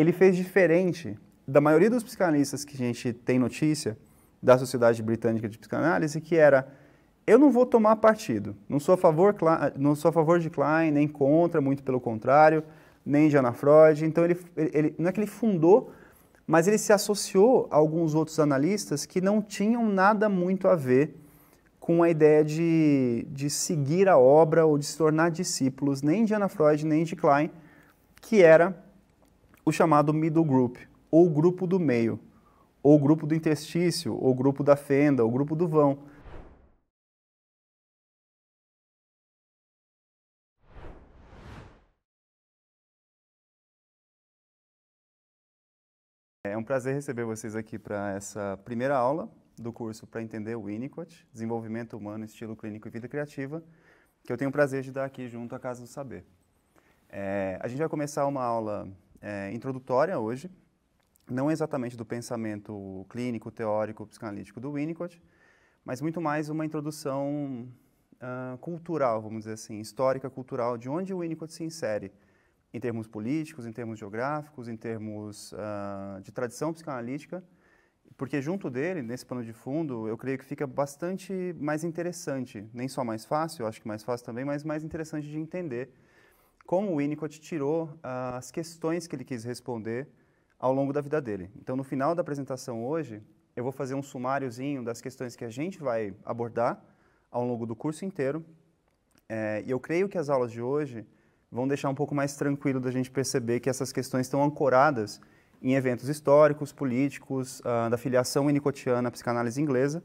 ele fez diferente da maioria dos psicanalistas que a gente tem notícia da Sociedade Britânica de Psicanálise, que era eu não vou tomar partido. Não sou a favor, não sou a favor de Klein, nem contra, muito pelo contrário, nem de Ana Freud. Então ele, ele não é que ele fundou, mas ele se associou a alguns outros analistas que não tinham nada muito a ver com a ideia de, de seguir a obra ou de se tornar discípulos nem de Ana Freud nem de Klein, que era o chamado middle group, ou grupo do meio, ou grupo do interstício, ou grupo da fenda, ou grupo do vão. É um prazer receber vocês aqui para essa primeira aula do curso para entender o Winnicott, Desenvolvimento Humano, Estilo Clínico e Vida Criativa, que eu tenho o prazer de dar aqui junto à Casa do Saber. É, a gente vai começar uma aula é, introdutória hoje, não exatamente do pensamento clínico, teórico, psicanalítico do Winnicott, mas muito mais uma introdução uh, cultural, vamos dizer assim, histórica, cultural, de onde o Winnicott se insere em termos políticos, em termos geográficos, em termos uh, de tradição psicanalítica, porque junto dele, nesse pano de fundo, eu creio que fica bastante mais interessante, nem só mais fácil, acho que mais fácil também, mas mais interessante de entender como o Winnicott tirou uh, as questões que ele quis responder ao longo da vida dele. Então, no final da apresentação hoje, eu vou fazer um sumáriozinho das questões que a gente vai abordar ao longo do curso inteiro. É, e eu creio que as aulas de hoje vão deixar um pouco mais tranquilo da gente perceber que essas questões estão ancoradas em eventos históricos, políticos, uh, da filiação winnicottiana à psicanálise inglesa,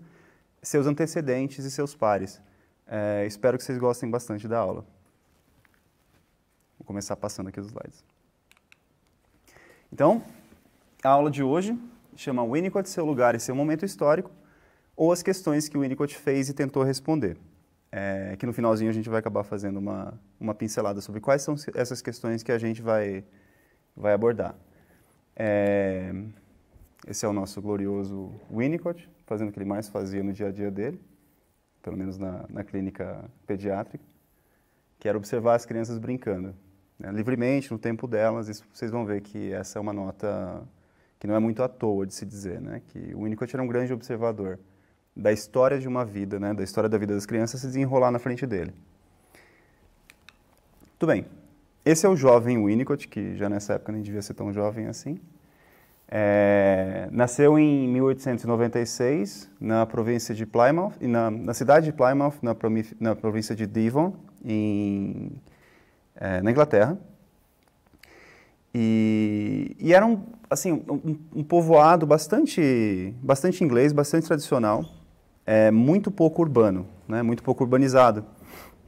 seus antecedentes e seus pares. É, espero que vocês gostem bastante da aula. Vou começar passando aqui os slides. Então, a aula de hoje chama Winnicott, seu lugar e seu momento histórico, ou as questões que o Winnicott fez e tentou responder. É, que no finalzinho a gente vai acabar fazendo uma, uma pincelada sobre quais são essas questões que a gente vai, vai abordar. É, esse é o nosso glorioso Winnicott, fazendo o que ele mais fazia no dia a dia dele, pelo menos na, na clínica pediátrica, que era observar as crianças brincando né, livremente, no tempo delas. Isso, vocês vão ver que essa é uma nota que não é muito à toa de se dizer, né? Que o Winnicott era um grande observador da história de uma vida, né? Da história da vida das crianças se desenrolar na frente dele. Tudo bem. Esse é o jovem Winnicott, que já nessa época nem devia ser tão jovem assim. É, nasceu em 1896 na província de Plymouth, na, na cidade de Plymouth, na, na província de Devon, em é, na Inglaterra. E, e era um, assim, um, um, povoado bastante, bastante inglês, bastante tradicional, é, muito pouco urbano, né, muito pouco urbanizado.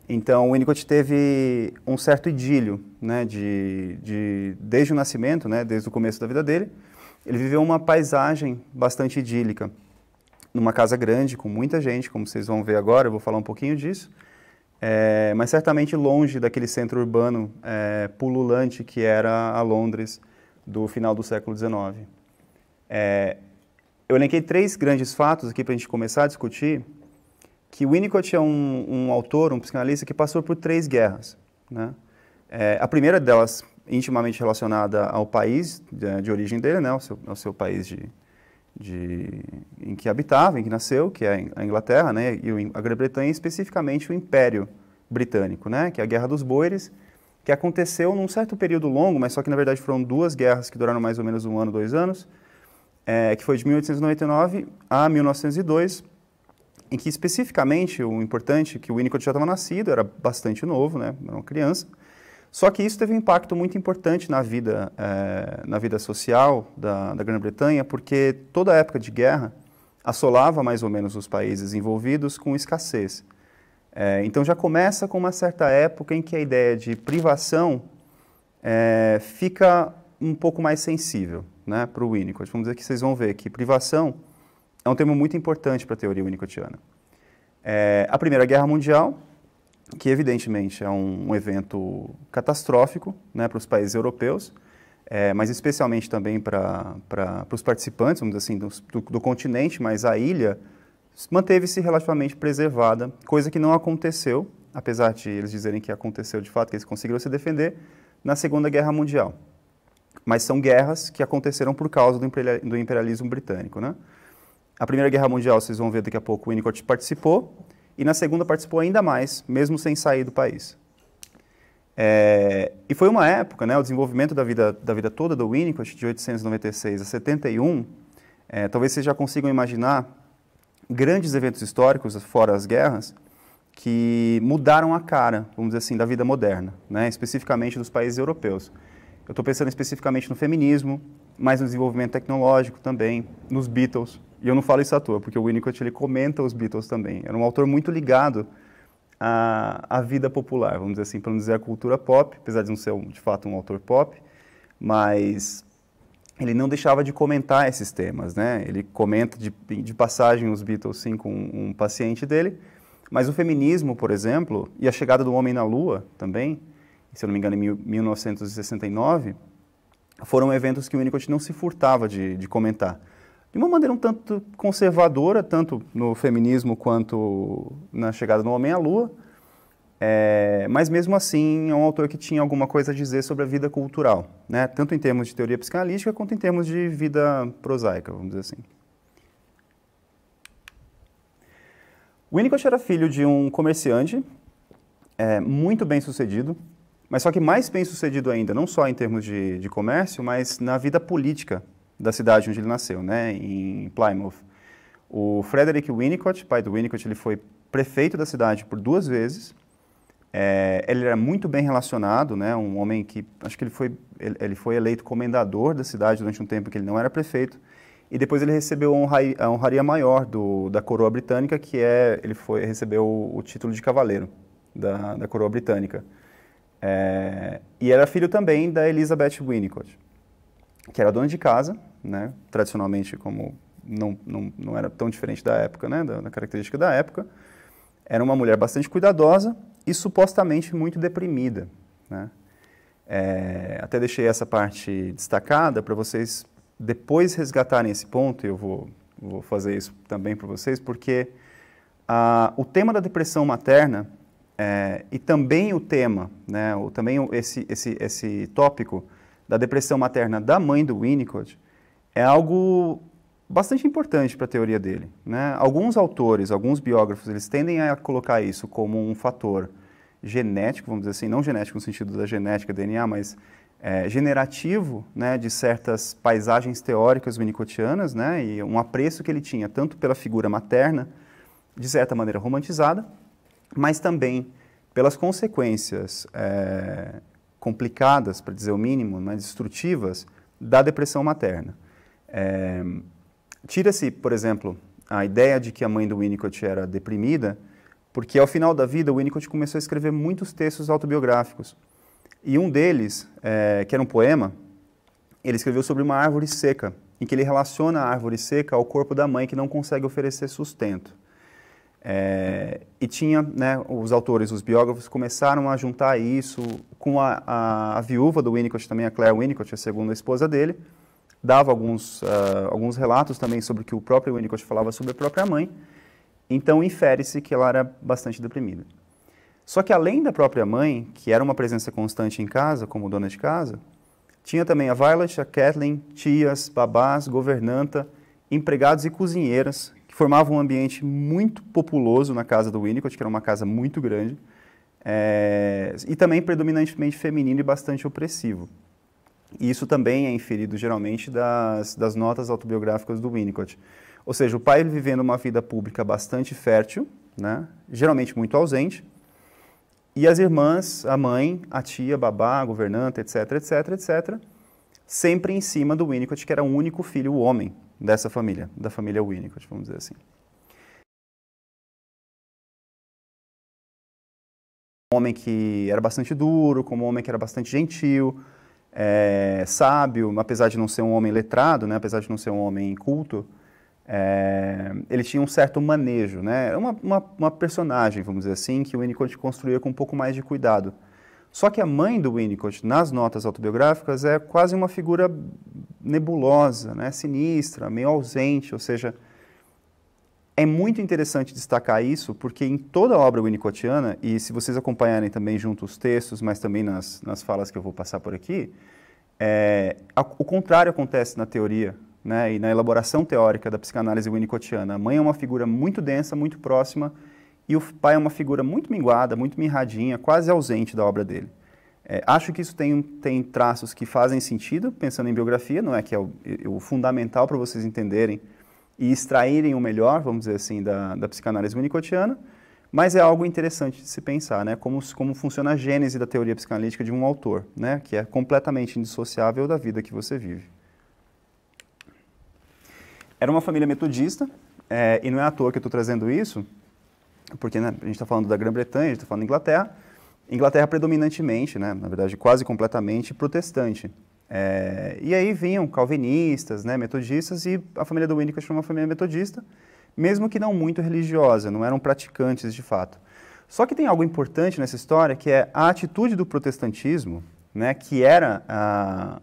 Então, o Winnicott teve um certo idílio, né, de, de, desde o nascimento, né, desde o começo da vida dele, ele viveu uma paisagem bastante idílica, numa casa grande, com muita gente, como vocês vão ver agora, eu vou falar um pouquinho disso, é, mas certamente longe daquele centro urbano é, pululante que era a Londres do final do século XIX. É, eu elenquei três grandes fatos aqui para a gente começar a discutir, que Winnicott é um, um autor, um psicanalista, que passou por três guerras. Né? É, a primeira delas, intimamente relacionada ao país de, de origem dele, né, ao seu, ao é seu país de, de, em que habitava, em que nasceu, que é a Inglaterra, né, e a Grã-Bretanha, especificamente o Império Britânico, né, que é a Guerra dos Boeres, que aconteceu num certo período longo, mas só que na verdade foram duas guerras que duraram mais ou menos um ano, dois anos, é, que foi de 1899 a 1902, em que especificamente o importante é que o Winnicott já estava nascido, era bastante novo, né, era uma criança, só que isso teve um impacto muito importante na vida, é, na vida social da, da Grã-Bretanha, porque toda época de guerra assolava mais ou menos os países envolvidos com escassez. É, então já começa com uma certa época em que a ideia de privação é, fica um pouco mais sensível né, para o Winnicott. Vamos dizer que vocês vão ver que privação é um tema muito importante para a teoria winnicottiana. É, a Primeira Guerra Mundial que evidentemente é um, um evento catastrófico né, para os países europeus, é, mas especialmente também para os participantes, vamos dizer assim, do, do, do continente, mas a ilha manteve-se relativamente preservada, coisa que não aconteceu, apesar de eles dizerem que aconteceu de fato, que eles conseguiram se defender, na Segunda Guerra Mundial. Mas são guerras que aconteceram por causa do imperialismo britânico. Né? A Primeira Guerra Mundial, vocês vão ver daqui a pouco, o Winnicott participou, e na segunda participou ainda mais, mesmo sem sair do país. É, e foi uma época, né, o desenvolvimento da vida, da vida toda do Winnicott, de 896 a 71, é, talvez vocês já consigam imaginar grandes eventos históricos, fora as guerras, que mudaram a cara, vamos dizer assim, da vida moderna, né, especificamente dos países europeus. Eu estou pensando especificamente no feminismo, mas no desenvolvimento tecnológico também, nos Beatles. E eu não falo isso à toa, porque o Winnicott ele comenta os Beatles também. Era um autor muito ligado à, à vida popular, vamos dizer assim, para não dizer a cultura pop, apesar de não ser de fato um autor pop, mas ele não deixava de comentar esses temas, né? Ele comenta de, de passagem os Beatles sim com um, um paciente dele, mas o feminismo, por exemplo, e a chegada do homem na Lua também, se eu não me engano em 1969, foram eventos que o Winnicott não se furtava de, de comentar. De uma maneira um tanto conservadora, tanto no feminismo quanto na chegada do homem à lua, é, mas mesmo assim é um autor que tinha alguma coisa a dizer sobre a vida cultural, né? tanto em termos de teoria psicanalítica quanto em termos de vida prosaica, vamos dizer assim. Winnicott era filho de um comerciante é, muito bem sucedido, mas só que mais bem sucedido ainda, não só em termos de, de comércio, mas na vida política da cidade onde ele nasceu, né, em Plymouth. O Frederick Winnicott, pai do Winnicott, ele foi prefeito da cidade por duas vezes. É, ele era muito bem relacionado, né, um homem que acho que ele foi, ele, ele, foi eleito comendador da cidade durante um tempo que ele não era prefeito. E depois ele recebeu a honraria maior do, da coroa britânica, que é ele foi recebeu o, o título de cavaleiro da, da coroa britânica. É, e era filho também da Elizabeth Winnicott, que era dona de casa, né, tradicionalmente como não, não, não era tão diferente da época, né, da, da característica da época, era uma mulher bastante cuidadosa e supostamente muito deprimida. Né? É, até deixei essa parte destacada para vocês depois resgatarem esse ponto, e eu vou, vou fazer isso também para vocês, porque ah, o tema da depressão materna é, e também o tema, né, ou também esse, esse, esse tópico da depressão materna da mãe do Winnicott é algo bastante importante para a teoria dele. Né? Alguns autores, alguns biógrafos, eles tendem a colocar isso como um fator genético, vamos dizer assim, não genético no sentido da genética, DNA, mas é, generativo né, de certas paisagens teóricas winnicottianas né, e um apreço que ele tinha tanto pela figura materna, de certa maneira romantizada, mas também pelas consequências é, complicadas, para dizer o mínimo, mas destrutivas da depressão materna. É, Tira-se, por exemplo, a ideia de que a mãe do Winnicott era deprimida, porque ao final da vida o Winnicott começou a escrever muitos textos autobiográficos. E um deles, é, que era um poema, ele escreveu sobre uma árvore seca, em que ele relaciona a árvore seca ao corpo da mãe que não consegue oferecer sustento. É, e tinha, né, os autores, os biógrafos, começaram a juntar isso com a, a, a viúva do Winnicott também, a Claire Winnicott, a segunda esposa dele, dava alguns, uh, alguns relatos também sobre o que o próprio Winnicott falava sobre a própria mãe, então infere-se que ela era bastante deprimida. Só que além da própria mãe, que era uma presença constante em casa, como dona de casa, tinha também a Violet, a Kathleen, tias, babás, governanta, empregados e cozinheiras formava um ambiente muito populoso na casa do Winnicott, que era uma casa muito grande, é, e também predominantemente feminino e bastante opressivo. E isso também é inferido geralmente das, das notas autobiográficas do Winnicott. Ou seja, o pai vivendo uma vida pública bastante fértil, né, geralmente muito ausente, e as irmãs, a mãe, a tia, a babá, a governanta, etc, etc, etc, sempre em cima do Winnicott, que era o único filho, o homem, dessa família, da família Winnicott, vamos dizer assim. Um homem que era bastante duro, como um homem que era bastante gentil, é, sábio, apesar de não ser um homem letrado, né, apesar de não ser um homem culto, é, ele tinha um certo manejo, né? Uma, uma, uma personagem, vamos dizer assim, que o Winnicott construía com um pouco mais de cuidado. Só que a mãe do Winnicott, nas notas autobiográficas, é quase uma figura nebulosa, né? sinistra, meio ausente, ou seja, é muito interessante destacar isso, porque em toda a obra winnicottiana, e se vocês acompanharem também junto os textos, mas também nas, nas falas que eu vou passar por aqui, é, a, o contrário acontece na teoria né, e na elaboração teórica da psicanálise winnicottiana. A mãe é uma figura muito densa, muito próxima, e o pai é uma figura muito minguada, muito mirradinha, quase ausente da obra dele. É, acho que isso tem, tem traços que fazem sentido, pensando em biografia, não é que é o, é o fundamental para vocês entenderem e extraírem o melhor, vamos dizer assim, da, da psicanálise winnicottiana, mas é algo interessante de se pensar, né? Como, como funciona a gênese da teoria psicanalítica de um autor, né? Que é completamente indissociável da vida que você vive. Era uma família metodista, é, e não é à toa que eu estou trazendo isso, porque né, a gente está falando da Grã-Bretanha, a gente está falando da Inglaterra. Inglaterra predominantemente, né, na verdade quase completamente protestante. É, e aí vinham calvinistas, né, metodistas, e a família do Winnicott foi uma família metodista, mesmo que não muito religiosa, não eram praticantes de fato. Só que tem algo importante nessa história, que é a atitude do protestantismo, né, que era a,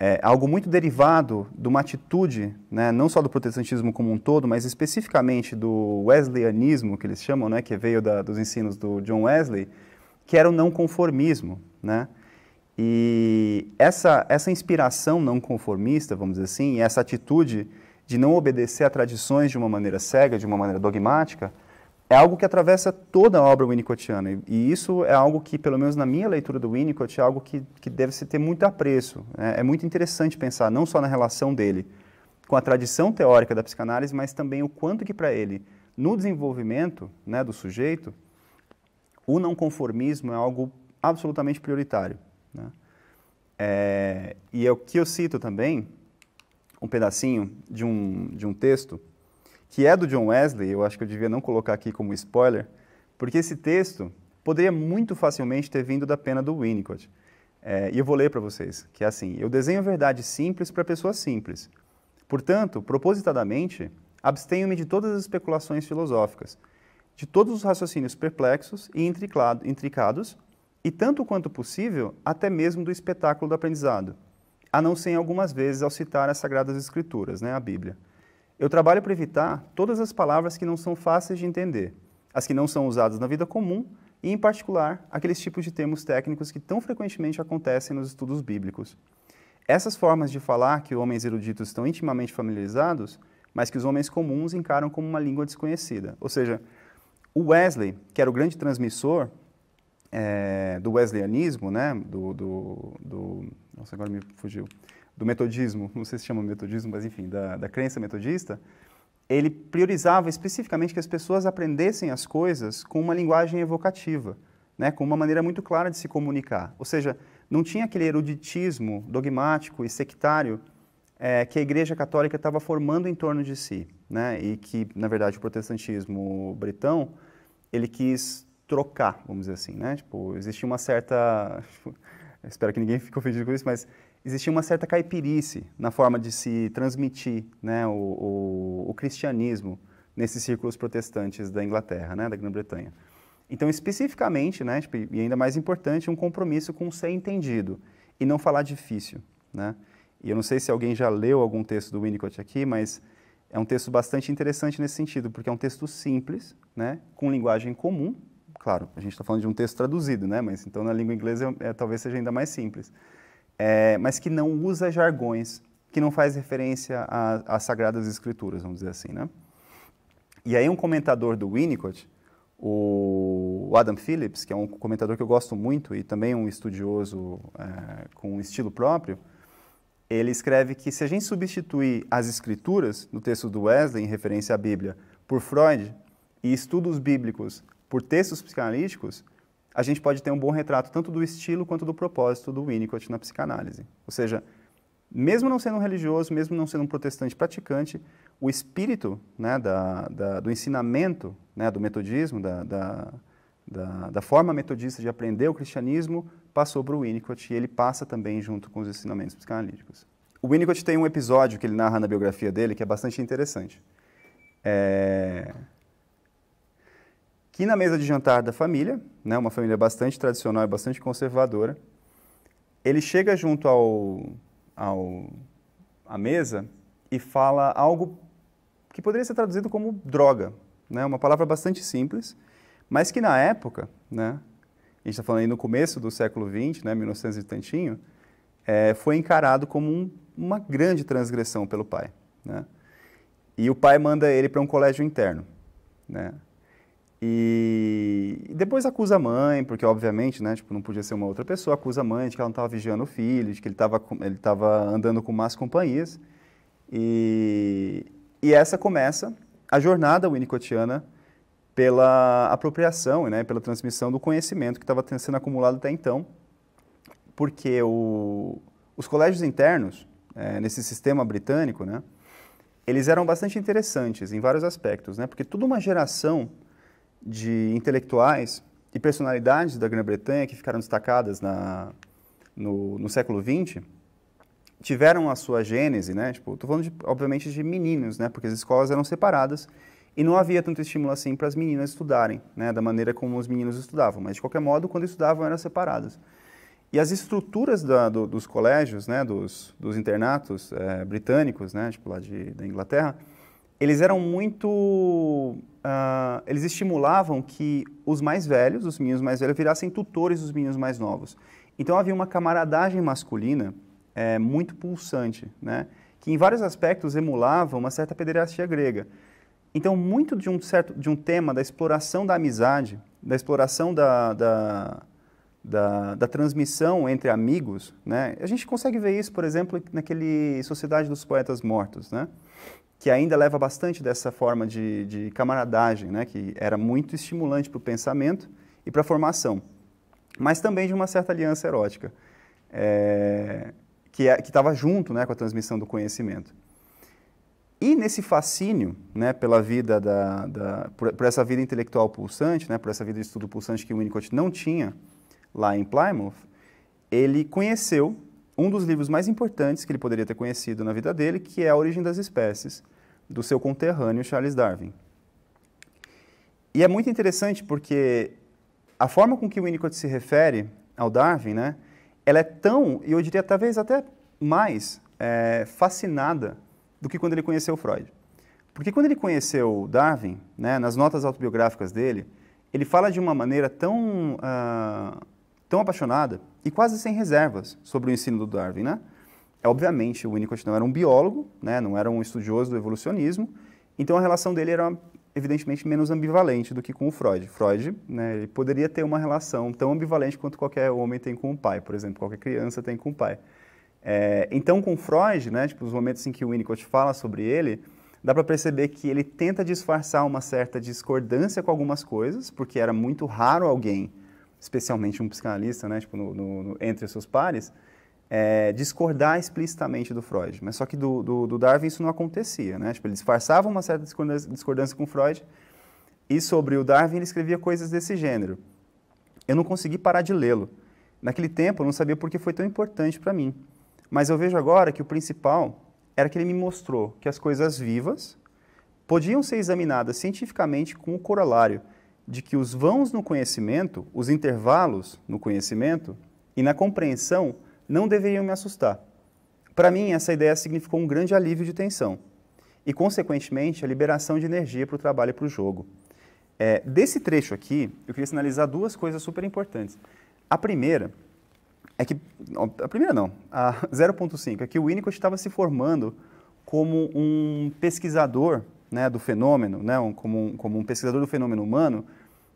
é algo muito derivado de uma atitude, né, não só do protestantismo como um todo, mas especificamente do wesleyanismo, que eles chamam, né, que veio da, dos ensinos do John Wesley, que era o não conformismo. Né? E essa, essa inspiração não conformista, vamos dizer assim, e essa atitude de não obedecer a tradições de uma maneira cega, de uma maneira dogmática, é algo que atravessa toda a obra winnicottiana. E isso é algo que, pelo menos na minha leitura do Winnicott, é algo que, que deve se ter muito apreço. É, é, muito interessante pensar não só na relação dele com a tradição teórica da psicanálise, mas também o quanto que para ele, no desenvolvimento né, do sujeito, o não conformismo é algo absolutamente prioritário. Né? É, e é o que eu cito também, um pedacinho de um, de um texto que é do John Wesley, eu acho que eu devia não colocar aqui como spoiler, porque esse texto poderia muito facilmente ter vindo da pena do Winnicott. É, e eu vou ler para vocês, que é assim: Eu desenho a verdade simples para pessoas simples. Portanto, propositadamente, abstenho-me de todas as especulações filosóficas, de todos os raciocínios perplexos e intricados, e tanto quanto possível, até mesmo do espetáculo do aprendizado, a não ser algumas vezes ao citar as Sagradas Escrituras, né, a Bíblia. Eu trabalho para evitar todas as palavras que não são fáceis de entender, as que não são usadas na vida comum e, em particular, aqueles tipos de termos técnicos que tão frequentemente acontecem nos estudos bíblicos. Essas formas de falar que homens eruditos estão intimamente familiarizados, mas que os homens comuns encaram como uma língua desconhecida. Ou seja, o Wesley, que era o grande transmissor é, do wesleyanismo, né, do, do, do, Nossa, agora me fugiu do metodismo, não sei se chama metodismo, mas enfim, da, da crença metodista, ele priorizava especificamente que as pessoas aprendessem as coisas com uma linguagem evocativa, né, com uma maneira muito clara de se comunicar. Ou seja, não tinha aquele eruditismo dogmático e sectário é, que a Igreja Católica estava formando em torno de si, né? E que, na verdade, o protestantismo britão ele quis trocar, vamos dizer assim, né? Tipo, existia uma certa, espero que ninguém fique ofendido com isso, mas existia uma certa caipirice na forma de se transmitir né, o, o, o, cristianismo nesses círculos protestantes da Inglaterra, né, da Grã-Bretanha. Então, especificamente, né, tipo, e ainda mais importante, um compromisso com ser entendido e não falar difícil. Né? E eu não sei se alguém já leu algum texto do Winnicott aqui, mas é um texto bastante interessante nesse sentido, porque é um texto simples, né, com linguagem comum. Claro, a gente está falando de um texto traduzido, né, mas então na língua inglesa é, é, talvez seja ainda mais simples é, mas que não usa jargões, que não faz referência às Sagradas Escrituras, vamos dizer assim, né? E aí um comentador do Winnicott, o Adam Phillips, que é um comentador que eu gosto muito e também um estudioso é, com um estilo próprio, ele escreve que se a gente substituir as escrituras no texto do Wesley, em referência à Bíblia, por Freud e estudos bíblicos por textos psicanalíticos, a gente pode ter um bom retrato tanto do estilo quanto do propósito do Winnicott na psicanálise. Ou seja, mesmo não sendo um religioso, mesmo não sendo um protestante praticante, o espírito né, da, da, do ensinamento né, do metodismo, da, da, forma metodista de aprender o cristianismo, passou para o Winnicott e ele passa também junto com os ensinamentos psicanalíticos. O Winnicott tem um episódio que ele narra na biografia dele que é bastante interessante. É que na mesa de jantar da família, né, uma família bastante tradicional e bastante conservadora, ele chega junto ao, ao à mesa e fala algo que poderia ser traduzido como droga, né, uma palavra bastante simples, mas que na época, né, a gente está falando aí no começo do século XX, né, 1900 e tantinho, é, foi encarado como um, uma grande transgressão pelo pai. Né? E o pai manda ele para um colégio interno. Né? E depois acusa a mãe, porque obviamente, né, tipo, não podia ser uma outra pessoa, acusa a mãe de que ela não estava vigiando o filho, de que ele estava ele tava andando com más companhias. E, e essa começa a jornada winnicottiana pela apropriação, né, pela transmissão do conhecimento que estava sendo acumulado até então, porque o, os colégios internos, é, nesse sistema britânico, né, eles eram bastante interessantes em vários aspectos, né, porque toda uma geração de intelectuais e personalidades da Grã-Bretanha que ficaram destacadas na, no, no, século XX tiveram a sua gênese, né? Tipo, falando de, obviamente de meninos, né? Porque as escolas eram separadas e não havia tanto estímulo assim para as meninas estudarem, né? Da maneira como os meninos estudavam, mas de qualquer modo, quando estudavam eram separadas. E as estruturas da, do, dos colégios, né? Dos, dos internatos é, britânicos, né? Tipo lá de, da Inglaterra, eles eram muito. Uh, eles estimulavam que os mais velhos, os meninos mais velhos, virassem tutores dos meninos mais novos. Então havia uma camaradagem masculina é, muito pulsante, né? que em vários aspectos emulava uma certa pederastia grega. Então, muito de um, certo, de um tema da exploração da amizade, da exploração da, da, da, da transmissão entre amigos, né? a gente consegue ver isso, por exemplo, naquele Sociedade dos Poetas Mortos. Né? que ainda leva bastante dessa forma de, de camaradagem, né, que era muito estimulante para o pensamento e para a formação, mas também de uma certa aliança erótica, eh, é, que estava junto né, com a transmissão do conhecimento. E nesse fascínio né, pela vida, da, da por, por, essa vida intelectual pulsante, né, por essa vida de estudo pulsante que o Winnicott não tinha lá em Plymouth, ele conheceu um dos livros mais importantes que ele poderia ter conhecido na vida dele, que é A Origem das Espécies, do seu conterrâneo Charles Darwin. E é muito interessante porque a forma com que o Winnicott se refere ao Darwin, né, ela é tão, e eu diria talvez até mais, é, fascinada do que quando ele conheceu Freud. Porque quando ele conheceu Darwin, né, nas notas autobiográficas dele, ele fala de uma maneira tão uh, tão apaixonada e quase sem reservas sobre o ensino do Darwin, né? Obviamente, o Winnicott não era um biólogo, né? não era um estudioso do evolucionismo, então a relação dele era evidentemente menos ambivalente do que com o Freud. Freud, né, ele poderia ter uma relação tão ambivalente quanto qualquer homem tem com o pai, por exemplo, qualquer criança tem com o pai. É, então, com Freud, né, tipo, os momentos em que o Winnicott fala sobre ele, dá para perceber que ele tenta disfarçar uma certa discordância com algumas coisas, porque era muito raro alguém especialmente um psicanalista, né, tipo, no, no, no, entre os seus pares, é, discordar explicitamente do Freud. Mas só que do, do, do, Darwin isso não acontecia, né? Tipo, ele disfarçava uma certa discordância com Freud e sobre o Darwin ele escrevia coisas desse gênero. Eu não consegui parar de lê-lo. Naquele tempo eu não sabia por que foi tão importante para mim. Mas eu vejo agora que o principal era que ele me mostrou que as coisas vivas podiam ser examinadas cientificamente com o corolário de que os vãos no conhecimento, os intervalos no conhecimento e na compreensão não deveriam me assustar. Para mim, essa ideia significou um grande alívio de tensão e, consequentemente, a liberação de energia para o trabalho e para o jogo. É, desse trecho aqui, eu queria sinalizar duas coisas super importantes. A primeira é que. A primeira não, a 0.5, é que o Winnicott estava se formando como um pesquisador né, do fenômeno, né, um, como, um, como um pesquisador do fenômeno humano,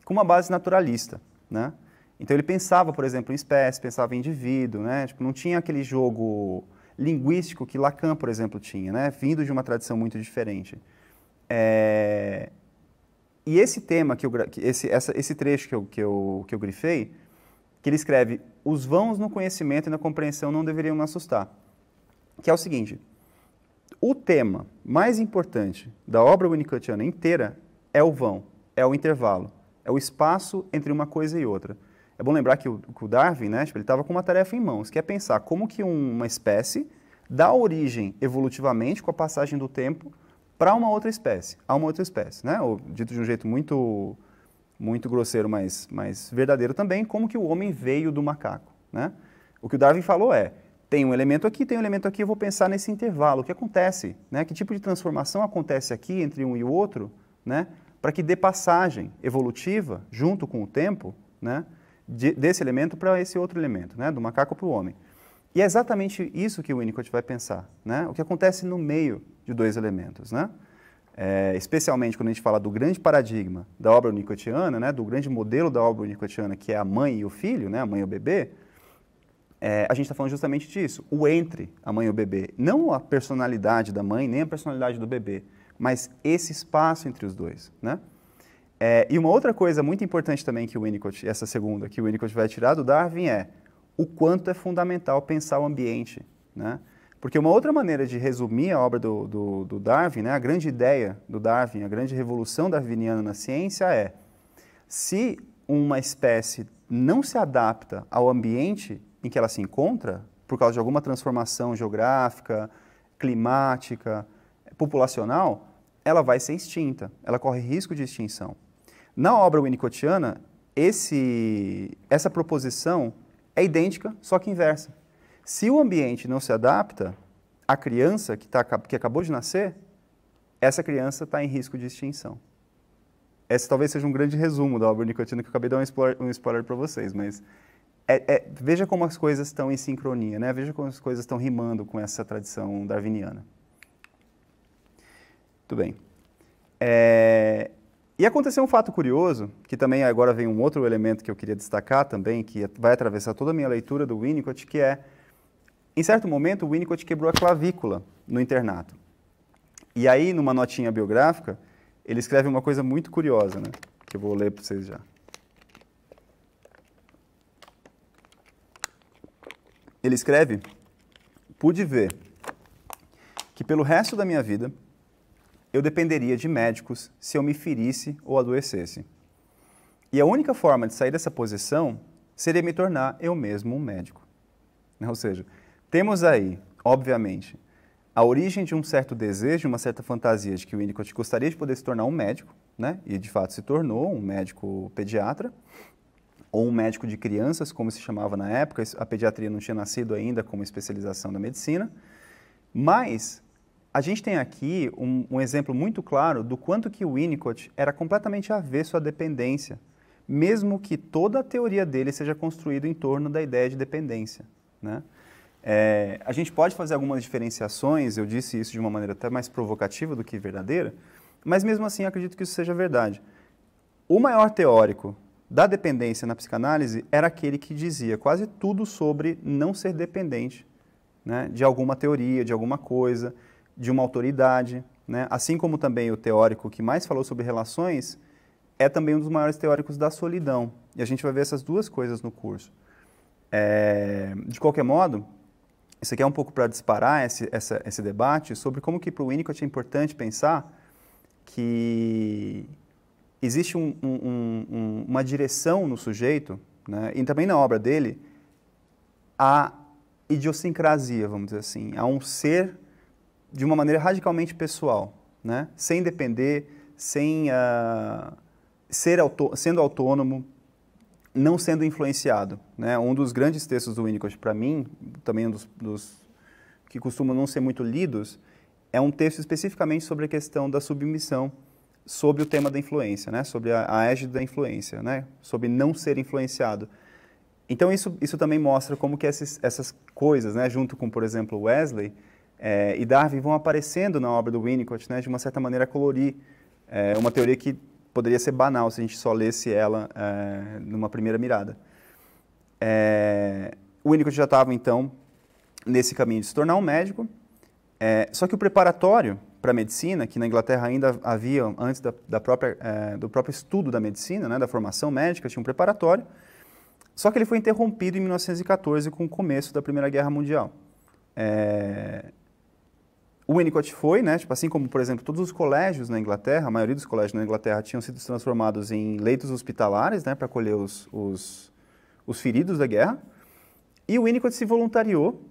com uma base naturalista, né? Então ele pensava, por exemplo, em espécie, pensava em indivíduo, né? Tipo, não tinha aquele jogo linguístico que Lacan, por exemplo, tinha, né? Vindo de uma tradição muito diferente. É... E esse tema, que eu, esse, essa, esse trecho que eu, que, eu, que eu grifei, que ele escreve, os vãos no conhecimento e na compreensão não deveriam me assustar, que é o seguinte, o tema mais importante da obra winnicottiana inteira é o vão, é o intervalo é o espaço entre uma coisa e outra. É bom lembrar que o, que o Darwin, né, tipo, ele estava com uma tarefa em mãos, que é pensar como que uma espécie dá origem evolutivamente com a passagem do tempo para uma outra espécie, a uma outra espécie, né? Ou, dito de um jeito muito muito grosseiro, mas, mas verdadeiro também, como que o homem veio do macaco, né? O que o Darwin falou é, tem um elemento aqui, tem um elemento aqui, eu vou pensar nesse intervalo, o que acontece, né? Que tipo de transformação acontece aqui entre um e o outro, né? para que dê passagem evolutiva, junto com o tempo, né, de, desse elemento para esse outro elemento, né, do macaco para o homem. E é exatamente isso que o Winnicott vai pensar, né, o que acontece no meio de dois elementos. Né? É, especialmente quando a gente fala do grande paradigma da obra unicotiana, né, do grande modelo da obra unicotiana, que é a mãe e o filho, né, a mãe e o bebê, é, a gente está falando justamente disso, o entre a mãe e o bebê, não a personalidade da mãe nem a personalidade do bebê, mas esse espaço entre os dois, né? É, e uma outra coisa muito importante também que o Winnicott, essa segunda, que o Winnicott vai tirar do Darwin é o quanto é fundamental pensar o ambiente, né? Porque uma outra maneira de resumir a obra do, do, do Darwin, né, a grande ideia do Darwin, a grande revolução darwiniana na ciência é se uma espécie não se adapta ao ambiente em que ela se encontra, por causa de alguma transformação geográfica, climática, populacional, ela vai ser extinta, ela corre risco de extinção. Na obra winnicottiana, esse, essa proposição é idêntica, só que inversa. Se o ambiente não se adapta, a criança que, tá, que acabou de nascer, essa criança está em risco de extinção. Esse talvez seja um grande resumo da obra unicotiana que eu acabei de dar um spoiler, um spoiler para vocês, mas é, é, veja como as coisas estão em sincronia, né? veja como as coisas estão rimando com essa tradição darwiniana. Muito bem. É... E aconteceu um fato curioso, que também agora vem um outro elemento que eu queria destacar também, que vai atravessar toda a minha leitura do Winnicott, que é, em certo momento, o Winnicott quebrou a clavícula no internato. E aí, numa notinha biográfica, ele escreve uma coisa muito curiosa, né? Que eu vou ler para vocês já. Ele escreve: Pude ver que pelo resto da minha vida eu dependeria de médicos se eu me ferisse ou adoecesse. E a única forma de sair dessa posição seria me tornar eu mesmo um médico. Né? Ou seja, temos aí, obviamente, a origem de um certo desejo, uma certa fantasia de que o Winnicott gostaria de poder se tornar um médico, né? e de fato se tornou um médico pediatra, ou um médico de crianças, como se chamava na época, a pediatria não tinha nascido ainda como especialização da medicina, mas a gente tem aqui um, um, exemplo muito claro do quanto que o Winnicott era completamente avesso à dependência, mesmo que toda a teoria dele seja construída em torno da ideia de dependência. Né? É, a gente pode fazer algumas diferenciações, eu disse isso de uma maneira até mais provocativa do que verdadeira, mas mesmo assim acredito que isso seja verdade. O maior teórico da dependência na psicanálise era aquele que dizia quase tudo sobre não ser dependente né, de alguma teoria, de alguma coisa de uma autoridade, né? assim como também o teórico que mais falou sobre relações é também um dos maiores teóricos da solidão. E a gente vai ver essas duas coisas no curso. É, de qualquer modo, isso aqui é um pouco para disparar esse, essa, esse debate sobre como que para o Winnicott é importante pensar que existe um, um, um, uma direção no sujeito, né, e também na obra dele, a idiosincrasia, vamos dizer assim, a um ser de uma maneira radicalmente pessoal, né? sem depender, sem uh, ser auto, sendo autônomo, não sendo influenciado. Né? Um dos grandes textos do Winnicott, para mim, também um dos, dos, que costumam não ser muito lidos, é um texto especificamente sobre a questão da submissão, sobre o tema da influência, né? sobre a, a égide da influência, né? sobre não ser influenciado. Então isso, isso também mostra como que esses, essas coisas, né? junto com, por exemplo, Wesley, é, e Darwin vão aparecendo na obra do Winnicott, né, de uma certa maneira, colorir é, uma teoria que poderia ser banal se a gente só lesse ela é, numa primeira mirada. É, o Winnicott já estava, então, nesse caminho de se tornar um médico, é, só que o preparatório para a medicina, que na Inglaterra ainda havia, antes da, da própria, é, do próprio estudo da medicina, né, da formação médica, tinha um preparatório, só que ele foi interrompido em 1914 com o começo da Primeira Guerra Mundial. É, o Winnicott foi, né? Tipo, assim como, por exemplo, todos os colégios na Inglaterra, a maioria dos colégios na Inglaterra tinham sido transformados em leitos hospitalares, né? Para acolher os, os, os feridos da guerra. E o Winnicott se voluntariou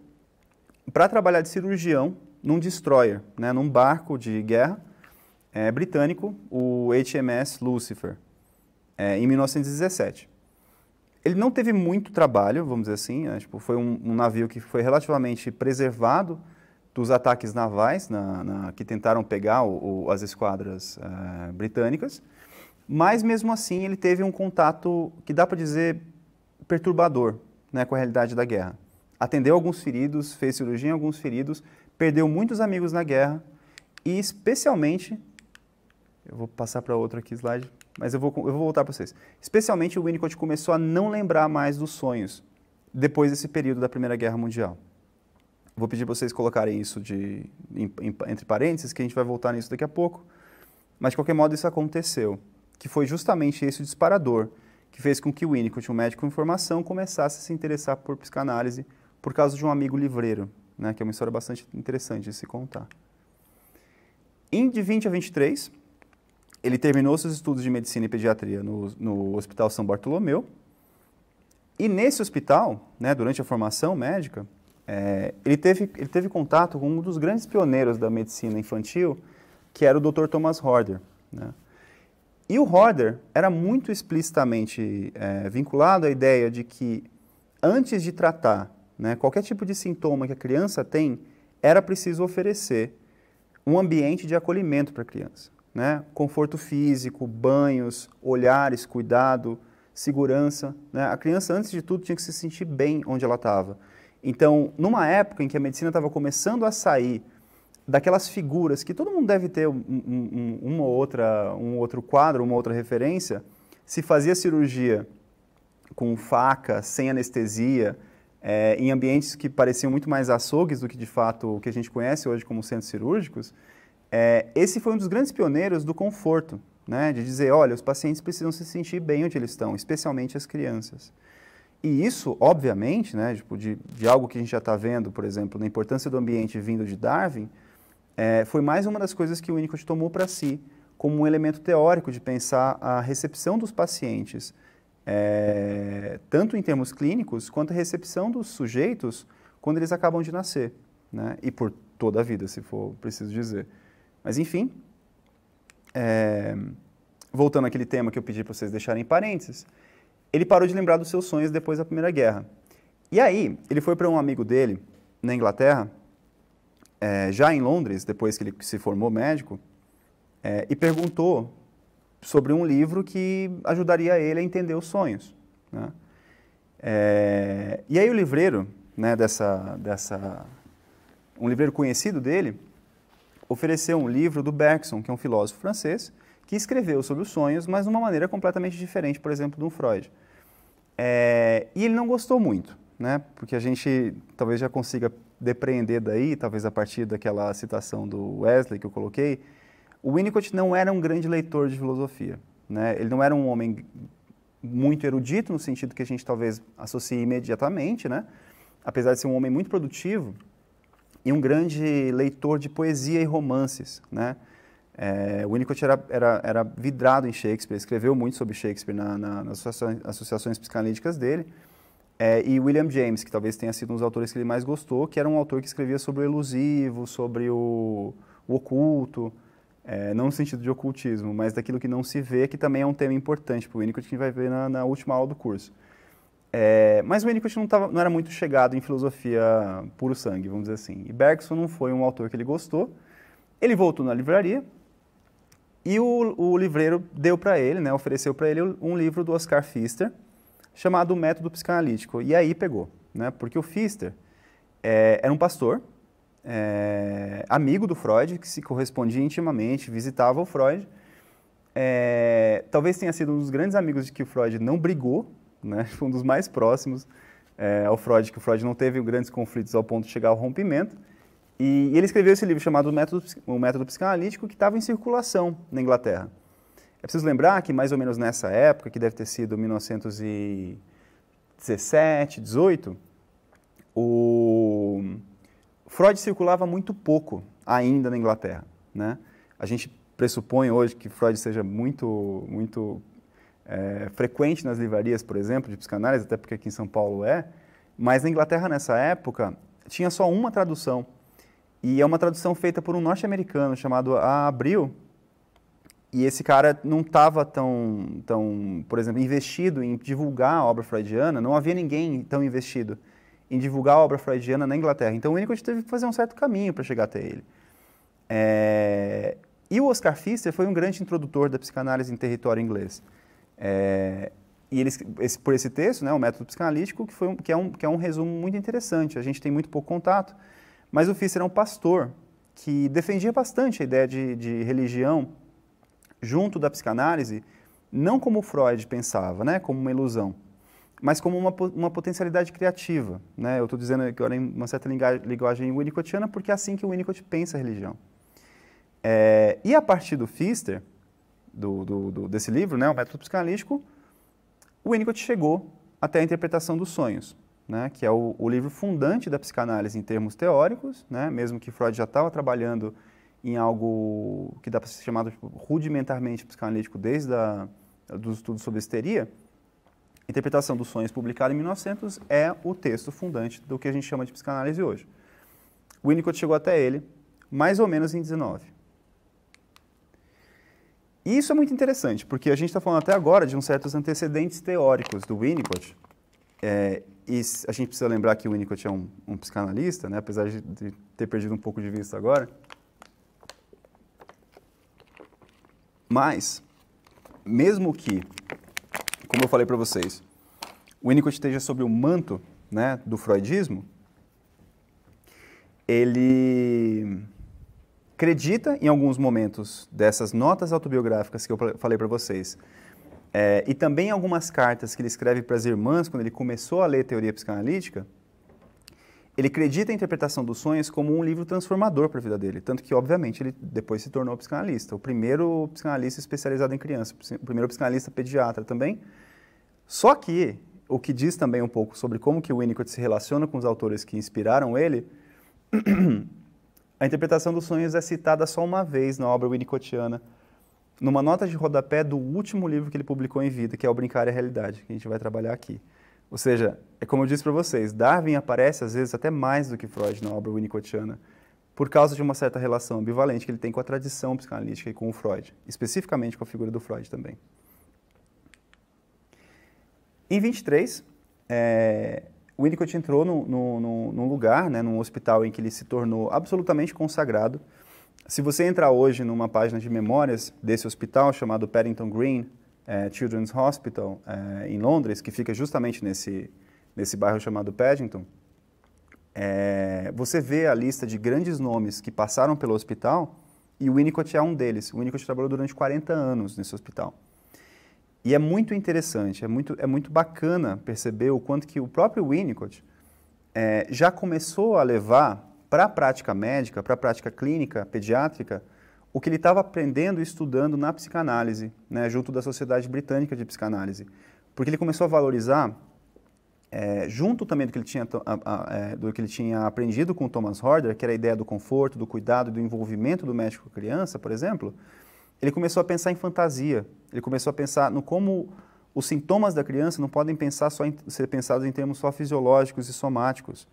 para trabalhar de cirurgião num destroyer, né? Num barco de guerra é, britânico, o HMS Lucifer, é, em 1917. Ele não teve muito trabalho, vamos dizer assim. Né? Tipo, foi um, um navio que foi relativamente preservado dos ataques navais na, na, que tentaram pegar o, o, as esquadras uh, britânicas, mas mesmo assim ele teve um contato que dá para dizer perturbador né, com a realidade da guerra. Atendeu alguns feridos, fez cirurgia em alguns feridos, perdeu muitos amigos na guerra e especialmente, eu vou passar para outro aqui slide, mas eu vou, eu vou voltar para vocês. Especialmente o Winnicott começou a não lembrar mais dos sonhos depois desse período da Primeira Guerra Mundial. Vou pedir para vocês colocarem isso de, em, entre parênteses, que a gente vai voltar nisso daqui a pouco. Mas, de qualquer modo, isso aconteceu, que foi justamente esse disparador que fez com que o Winnicott, um médico em formação, começasse a se interessar por psicanálise por causa de um amigo livreiro, né, que é uma história bastante interessante de se contar. Em de 20 a 23, ele terminou seus estudos de medicina e pediatria no, no Hospital São Bartolomeu. E nesse hospital, né, durante a formação médica, é, ele, teve, ele teve contato com um dos grandes pioneiros da medicina infantil, que era o Dr. Thomas Horder. Né? E o Horder era muito explicitamente é, vinculado à ideia de que, antes de tratar né, qualquer tipo de sintoma que a criança tem, era preciso oferecer um ambiente de acolhimento para a criança. Né? Conforto físico, banhos, olhares, cuidado, segurança. Né? A criança, antes de tudo, tinha que se sentir bem onde ela estava. Então, numa época em que a medicina estava começando a sair daquelas figuras que todo mundo deve ter um, um, uma outra, um outro quadro, uma outra referência, se fazia cirurgia com faca, sem anestesia, é, em ambientes que pareciam muito mais açougues do que de fato o que a gente conhece hoje como centros cirúrgicos, é, esse foi um dos grandes pioneiros do conforto, né? de dizer, olha, os pacientes precisam se sentir bem onde eles estão, especialmente as crianças. E isso, obviamente, né, tipo, de, de algo que a gente já está vendo, por exemplo, na importância do ambiente vindo de Darwin, é, foi mais uma das coisas que o Winnicott tomou para si, como um elemento teórico de pensar a recepção dos pacientes, é, tanto em termos clínicos, quanto a recepção dos sujeitos quando eles acabam de nascer, né? e por toda a vida, se for preciso dizer. Mas, enfim, é, voltando àquele tema que eu pedi para vocês deixarem em parênteses, ele parou de lembrar dos seus sonhos depois da Primeira Guerra. E aí, ele foi para um amigo dele, na Inglaterra, é, já em Londres, depois que ele se formou médico, é, e perguntou sobre um livro que ajudaria ele a entender os sonhos. Né? É, e aí o livreiro, né, dessa, dessa, um livreiro conhecido dele, ofereceu um livro do Bergson, que é um filósofo francês, que escreveu sobre os sonhos, mas de uma maneira completamente diferente, por exemplo, do Freud. É, e ele não gostou muito, né? Porque a gente talvez já consiga depreender daí, talvez a partir daquela citação do Wesley que eu coloquei, o Winnicott não era um grande leitor de filosofia, né? Ele não era um homem muito erudito no sentido que a gente talvez associe imediatamente, né? Apesar de ser um homem muito produtivo e um grande leitor de poesia e romances, né? É, Winnicott era, era, era, vidrado em Shakespeare, escreveu muito sobre Shakespeare na, na, nas associações, associações psicanalíticas dele. É, e William James, que talvez tenha sido um dos autores que ele mais gostou, que era um autor que escrevia sobre o elusivo, sobre o, o oculto, é, não no sentido de ocultismo, mas daquilo que não se vê, que também é um tema importante para o Winnicott, que a gente vai ver na, na última aula do curso. É, mas o Winnicott não, tava, não, era muito chegado em filosofia puro sangue, vamos dizer assim. E Bergson não foi um autor que ele gostou. Ele voltou na livraria, e o, o livreiro deu para ele, né, ofereceu para ele um livro do Oscar Pfister, chamado O Método Psicanalítico. E aí pegou, né, porque o Pfister é, era um pastor, é, amigo do Freud, que se correspondia intimamente, visitava o Freud. É, talvez tenha sido um dos grandes amigos de que o Freud não brigou, né, foi um dos mais próximos é, ao Freud, que o Freud não teve grandes conflitos ao ponto de chegar ao rompimento. E, ele escreveu esse livro chamado O Método, o Método Psicanalítico, que estava em circulação na Inglaterra. É preciso lembrar que mais ou menos nessa época, que deve ter sido 1917, 18, o Freud circulava muito pouco ainda na Inglaterra, né? A gente pressupõe hoje que Freud seja muito, muito é, frequente nas livrarias, por exemplo, de psicanálise, até porque aqui em São Paulo é, mas na Inglaterra nessa época tinha só uma tradução e é uma tradução feita por um norte-americano chamado A. Abril. E esse cara não estava tão, tão, por exemplo, investido em divulgar a obra freudiana, não havia ninguém tão investido em divulgar a obra freudiana na Inglaterra. Então o Winnicott teve que fazer um certo caminho para chegar até ele. É... E o Oscar Pfister foi um grande introdutor da psicanálise em território inglês. É... E eles, esse, por esse texto, né, o método psicanalítico, que, foi um, que, é um, que é um resumo muito interessante. A gente tem muito pouco contato, mas o Fischer é um pastor que defendia bastante a ideia de, de religião junto da psicanálise, não como Freud pensava, né, como uma ilusão, mas como uma, uma potencialidade criativa. Né? Eu estou dizendo que eu em uma certa linguagem winnicottiana porque é assim que o Winnicott pensa a religião. É, e a partir do Pfister, do, do, do, desse livro, né, o método psicanalítico, o Winnicott chegou até a interpretação dos sonhos né, que é o, o, livro fundante da psicanálise em termos teóricos, né, mesmo que Freud já estava trabalhando em algo que dá para ser chamado tipo, rudimentarmente psicanalítico desde a, dos estudos sobre histeria, Interpretação dos Sonhos, publicado em 1900, é o texto fundante do que a gente chama de psicanálise hoje. Winnicott chegou até ele mais ou menos em 19. E isso é muito interessante, porque a gente está falando até agora de uns certos antecedentes teóricos do Winnicott, é, e a gente precisa lembrar que o Winnicott é um, um psicanalista, né? apesar de, de ter perdido um pouco de vista agora. Mas, mesmo que, como eu falei para vocês, o Winnicott esteja sob o manto né, do freudismo, ele acredita em alguns momentos dessas notas autobiográficas que eu falei para vocês, é, e também algumas cartas que ele escreve para as irmãs, quando ele começou a ler teoria psicanalítica, ele acredita a interpretação dos sonhos como um livro transformador para a vida dele. Tanto que, obviamente, ele depois se tornou psicanalista. O primeiro psicanalista especializado em criança, o primeiro psicanalista pediatra também. Só que, o que diz também um pouco sobre como que o Winnicott se relaciona com os autores que inspiraram ele, a interpretação dos sonhos é citada só uma vez na obra winnicottiana, numa nota de rodapé do último livro que ele publicou em vida, que é o Brincar e é a Realidade, que a gente vai trabalhar aqui. Ou seja, é como eu disse para vocês, Darwin aparece às vezes até mais do que Freud na obra Winnicottiana, por causa de uma certa relação ambivalente que ele tem com a tradição psicanalítica e com o Freud, especificamente com a figura do Freud também. Em 23, é, Winnicott entrou num, num lugar, né, num hospital em que ele se tornou absolutamente consagrado, se você entrar hoje numa página de memórias desse hospital chamado Paddington Green é, Children's Hospital é, em Londres, que fica justamente nesse, nesse bairro chamado Paddington, é, você vê a lista de grandes nomes que passaram pelo hospital e o Winnicott é um deles. O Winnicott trabalhou durante 40 anos nesse hospital. E é muito interessante, é muito, é muito bacana perceber o quanto que o próprio Winnicott é, já começou a levar para a prática médica, para a prática clínica, pediátrica, o que ele estava aprendendo e estudando na psicanálise, né, junto da Sociedade Britânica de Psicanálise. Porque ele começou a valorizar, é, junto também do que, ele tinha, eh, do que ele tinha aprendido com Thomas Horder, que era a ideia do conforto, do cuidado, do envolvimento do médico com a criança, por exemplo, ele começou a pensar em fantasia. Ele começou a pensar no como os sintomas da criança não podem pensar só em, ser pensados em termos só fisiológicos e somáticos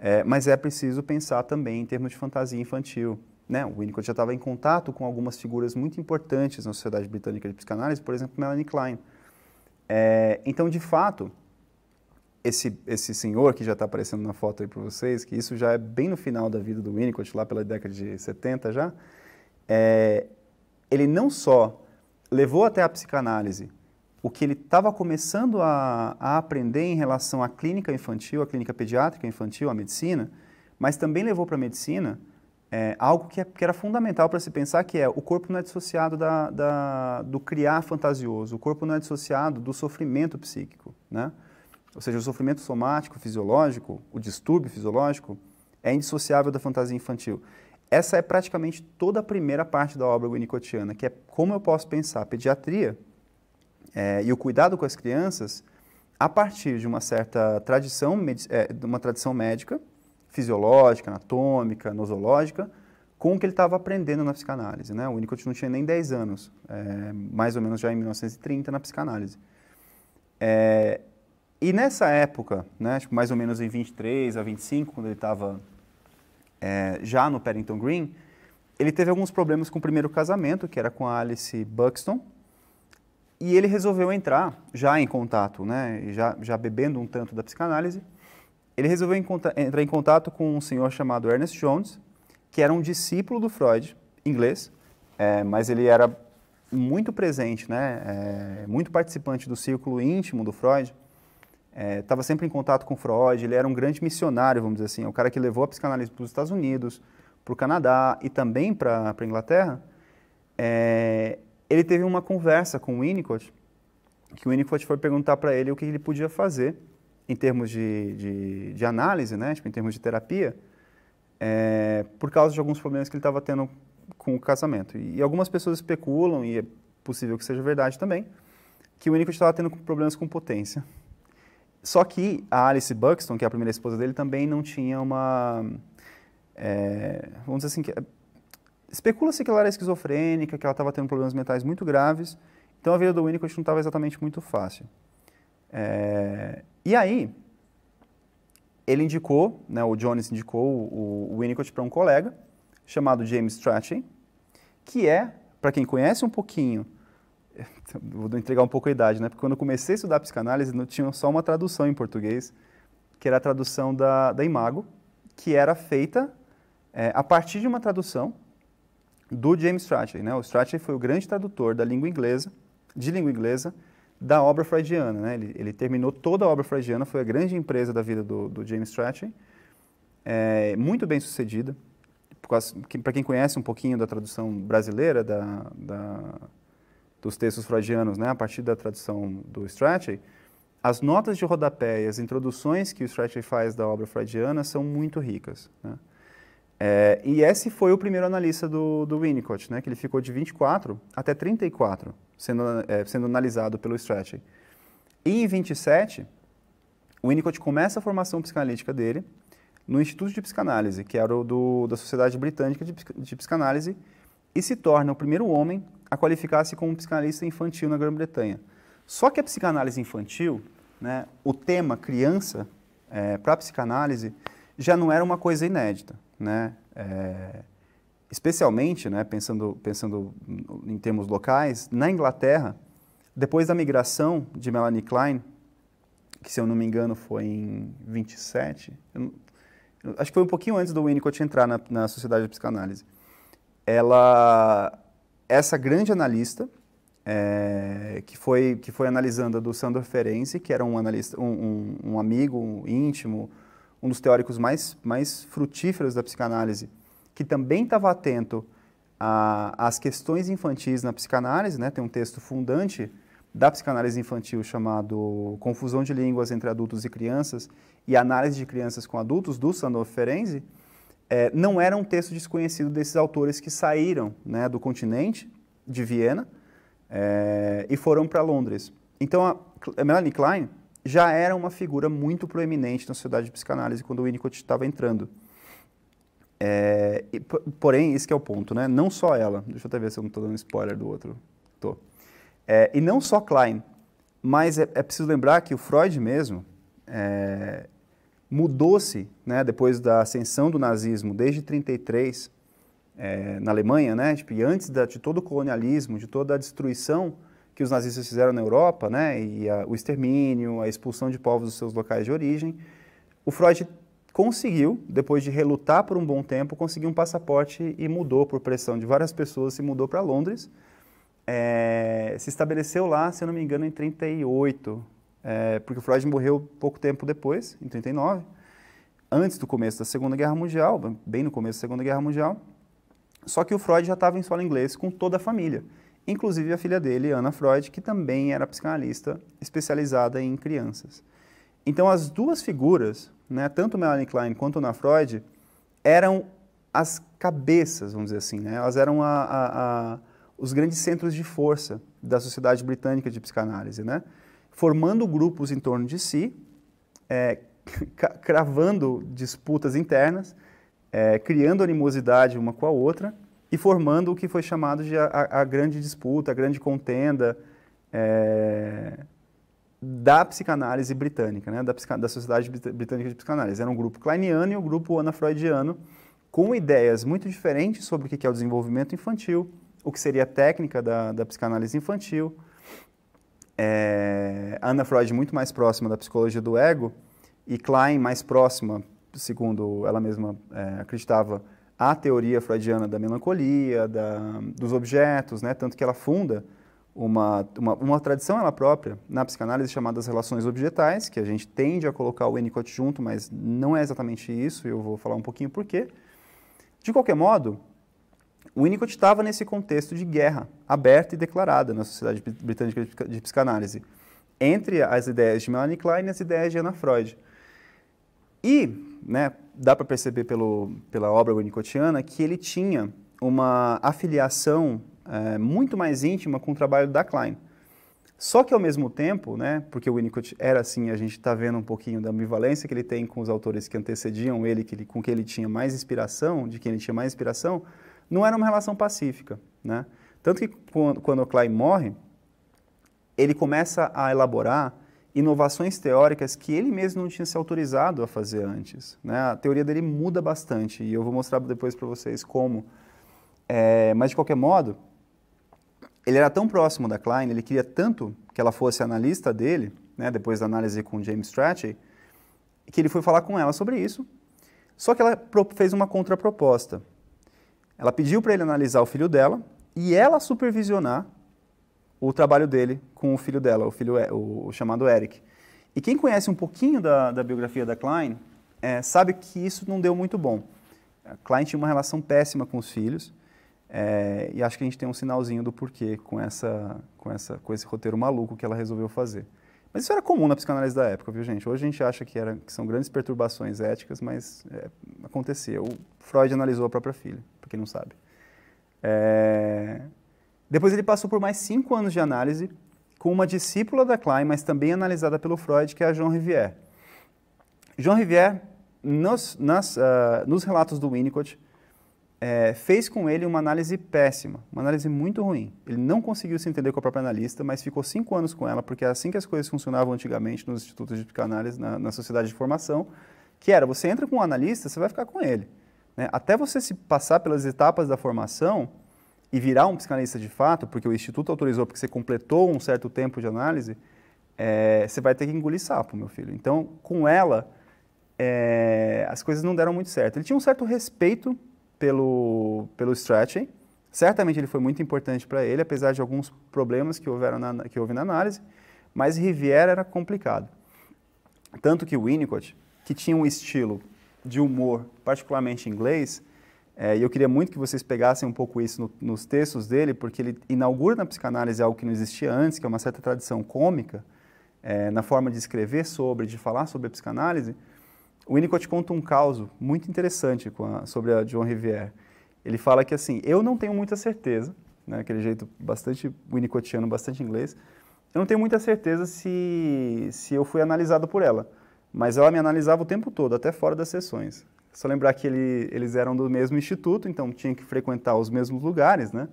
é, mas é preciso pensar também em termos de fantasia infantil. Né? O Winnicott já estava em contato com algumas figuras muito importantes na Sociedade Britânica de Psicanálise, por exemplo, Melanie Klein. É, então, de fato, esse, esse senhor que já está aparecendo na foto aí para vocês, que isso já é bem no final da vida do Winnicott, lá pela década de 70 já, é, ele não só levou até a psicanálise o que ele estava começando a, a, aprender em relação à clínica infantil, à clínica pediátrica infantil, à medicina, mas também levou para a medicina é, algo que, é, que, era fundamental para se pensar, que é o corpo não é dissociado da, da, do criar fantasioso, o corpo não é dissociado do sofrimento psíquico, né? Ou seja, o sofrimento somático, fisiológico, o distúrbio fisiológico, é indissociável da fantasia infantil. Essa é praticamente toda a primeira parte da obra winnicottiana, que é como eu posso pensar pediatria é, e o cuidado com as crianças a partir de uma certa tradição, é, de uma tradição médica, fisiológica, anatômica, nosológica, com o que ele estava aprendendo na psicanálise. Né? O Winnicott não tinha nem 10 anos, é, mais ou menos já em 1930 na psicanálise. É, e nessa época, né, tipo, mais ou menos em 23 a 25, quando ele estava é, já no Paddington Green, ele teve alguns problemas com o primeiro casamento, que era com a Alice Buxton, e ele resolveu entrar, já em contato, né, já, já bebendo um tanto da psicanálise, ele resolveu entrar em contato com um senhor chamado Ernest Jones, que era um discípulo do Freud, inglês, é, mas ele era muito presente, né, é, muito participante do círculo íntimo do Freud, estava é, sempre em contato com Freud, ele era um grande missionário, vamos dizer assim, é o cara que levou a psicanálise para os Estados Unidos, para o Canadá e também para a Inglaterra, é, ele teve uma conversa com o Winnicott, que o Winnicott foi perguntar para ele o que ele podia fazer em termos de, de, de análise, né, tipo, em termos de terapia, é, por causa de alguns problemas que ele estava tendo com o casamento. E, e, algumas pessoas especulam, e é possível que seja verdade também, que o Winnicott estava tendo problemas com potência. Só que a Alice Buxton, que é a primeira esposa dele, também não tinha uma... É, vamos dizer assim, Especula-se que ela era esquizofrênica, que ela estava tendo problemas mentais muito graves, então a vida do Winnicott não estava exatamente muito fácil. É, e aí, ele indicou, né, o Jones indicou o, o Winnicott para um colega chamado James Strachey, que é, para quem conhece um pouquinho, vou entregar um pouco a idade, né? Porque quando eu comecei a estudar psicanálise, não tinha só uma tradução em português, que era a tradução da, da Imago, que era feita é, a partir de uma tradução do James Strachey. Né? O Strachey foi o grande tradutor da língua inglesa, de língua inglesa, da obra freudiana. Né? Ele, ele, terminou toda a obra freudiana, foi a grande empresa da vida do, do James Strachey, é, eh, muito bem sucedida. Para quem conhece um pouquinho da tradução brasileira da, da, dos textos freudianos, né? a partir da tradução do Strachey, as notas de rodapé e as introduções que o Strachey faz da obra freudiana são muito ricas. Né? É, e esse foi o primeiro analista do, do Winnicott, né, que ele ficou de 24 até 34 sendo, é, sendo analisado pelo Strachey. E em 27, o Winnicott começa a formação psicanalítica dele no Instituto de Psicanálise, que era o do, da Sociedade Britânica de, de Psicanálise, e se torna o primeiro homem a qualificar-se como psicanalista infantil na Grã-Bretanha. Só que a psicanálise infantil, né, o tema criança é, para a psicanálise, já não era uma coisa inédita né? É, especialmente, né, pensando, pensando em termos locais, na Inglaterra, depois da migração de Melanie Klein, que se eu não me engano foi em 27, eu, eu, acho que foi um pouquinho antes do Winnicott entrar na, na Sociedade de Psicanálise, ela, essa grande analista, é, que, foi, que foi analisando do Sandor Ferenczi, que era um analista, um, um, um amigo um íntimo, um dos teóricos mais, mais frutíferos da psicanálise, que também estava atento às questões infantis na psicanálise, né? tem um texto fundante da psicanálise infantil chamado Confusão de Línguas entre Adultos e Crianças e Análise de Crianças com Adultos, do Sandor Ferenczi, é, não era um texto desconhecido desses autores que saíram né, do continente, de Viena, é, e foram para Londres. Então, a Melanie Klein, já era uma figura muito proeminente na sociedade de psicanálise quando o Winnicott estava entrando. É, e, porém, esse é o ponto, né? Não só ela, deixa eu até ver se eu não estou dando spoiler do outro. Tô. É, e não só Klein, mas é, é, preciso lembrar que o Freud mesmo é, mudou-se, né, depois da ascensão do nazismo, desde 33 é, na Alemanha, né, tipo, e antes da, de todo o colonialismo, de toda a destruição que os nazistas fizeram na Europa, né, e a, o extermínio, a expulsão de povos dos seus locais de origem, o Freud conseguiu, depois de relutar por um bom tempo, conseguir um passaporte e mudou por pressão de várias pessoas, se mudou para Londres, é, se estabeleceu lá, se eu não me engano, em 38, é, eh, porque o Freud morreu pouco tempo depois, em 39, antes do começo da Segunda Guerra Mundial, bem no começo da Segunda Guerra Mundial, só que o Freud já estava em solo inglês com toda a família inclusive a filha dele, Ana Freud, que também era psicanalista especializada em crianças. Então, as duas figuras, né, tanto Melanie Klein quanto Ana Freud, eram as cabeças, vamos dizer assim, né? elas eram a, a, a, os grandes centros de força da Sociedade Britânica de Psicanálise, né? formando grupos em torno de si, é, cravando disputas internas, é, criando animosidade uma com a outra e formando o que foi chamado de a, a grande disputa, a grande contenda é, da psicanálise britânica, né, da, da, Sociedade Britânica de Psicanálise. Era um grupo kleiniano e um grupo anafreudiano, com ideias muito diferentes sobre o que é o desenvolvimento infantil, o que seria a técnica da, da psicanálise infantil. É, Ana Freud muito mais próxima da psicologia do ego e Klein mais próxima, segundo ela mesma é, acreditava, a teoria freudiana da melancolia, da, dos objetos, né? tanto que ela funda uma, uma, uma, tradição ela própria na psicanálise chamada as relações objetais, que a gente tende a colocar o Winnicott junto, mas não é exatamente isso, e eu vou falar um pouquinho por quê. De qualquer modo, o Winnicott estava nesse contexto de guerra aberta e declarada na Sociedade Britânica de Psicanálise, entre as ideias de Melanie Klein e as ideias de Anna Freud. E né, dá para perceber pelo, pela obra winnicottiana que ele tinha uma afiliação é, muito mais íntima com o trabalho da Klein. Só que ao mesmo tempo, né, porque o Winnicott era assim, a gente está vendo um pouquinho da ambivalência que ele tem com os autores que antecediam ele, que ele, com quem ele tinha mais inspiração, de quem ele tinha mais inspiração, não era uma relação pacífica. Né? Tanto que quando, quando o Klein morre, ele começa a elaborar inovações teóricas que ele mesmo não tinha se autorizado a fazer antes. Né? A teoria dele muda bastante e eu vou mostrar depois para vocês como. É, mas, de qualquer modo, ele era tão próximo da Klein, ele queria tanto que ela fosse analista dele, né, depois da análise com James Strachey, que ele foi falar com ela sobre isso. Só que ela fez uma contraproposta. Ela pediu para ele analisar o filho dela e ela supervisionar o trabalho dele com o filho dela, o filho o, chamado Eric. E quem conhece um pouquinho da, da biografia da Klein é, sabe que isso não deu muito bom. A Klein tinha uma relação péssima com os filhos é, e acho que a gente tem um sinalzinho do porquê com essa, com essa, com esse roteiro maluco que ela resolveu fazer. Mas isso era comum na psicanálise da época, viu gente? Hoje a gente acha que, era, que são grandes perturbações éticas, mas é, acontecia. O Freud analisou a própria filha, para quem não sabe. É, depois ele passou por mais cinco anos de análise com uma discípula da Klein, mas também analisada pelo Freud, que é a Jean Rivière. Jean Rivière, nos, nas, uh, nos relatos do Winnicott, é, fez com ele uma análise péssima, uma análise muito ruim. Ele não conseguiu se entender com a própria analista, mas ficou cinco anos com ela, porque era é assim que as coisas funcionavam antigamente nos institutos de psicanálise, na, na sociedade de formação, que era, você entra com um analista, você vai ficar com ele. Né? Até você se passar pelas etapas da formação, e virar um psicanalista de fato, porque o Instituto autorizou, porque você completou um certo tempo de análise, é, você vai ter que engolir sapo, meu filho. Então, com ela, é, as coisas não deram muito certo. Ele tinha um certo respeito pelo, pelo stretching. certamente ele foi muito importante para ele, apesar de alguns problemas que, houveram na, que houve na análise, mas Riviera era complicado. Tanto que o Winnicott, que tinha um estilo de humor particularmente inglês, é, e eu queria muito que vocês pegassem um pouco isso no, nos textos dele, porque ele inaugura na psicanálise algo que não existia antes, que é uma certa tradição cômica, é, na forma de escrever sobre, de falar sobre a psicanálise. O Winnicott conta um caso muito interessante a, sobre a John Rivière. Ele fala que, assim, eu não tenho muita certeza, né, aquele jeito bastante winnicottiano, bastante inglês, eu não tenho muita certeza se, se eu fui analisado por ela, mas ela me analisava o tempo todo, até fora das sessões. Só lembrar que ele, eles eram do mesmo instituto, então tinham que frequentar os mesmos lugares, né?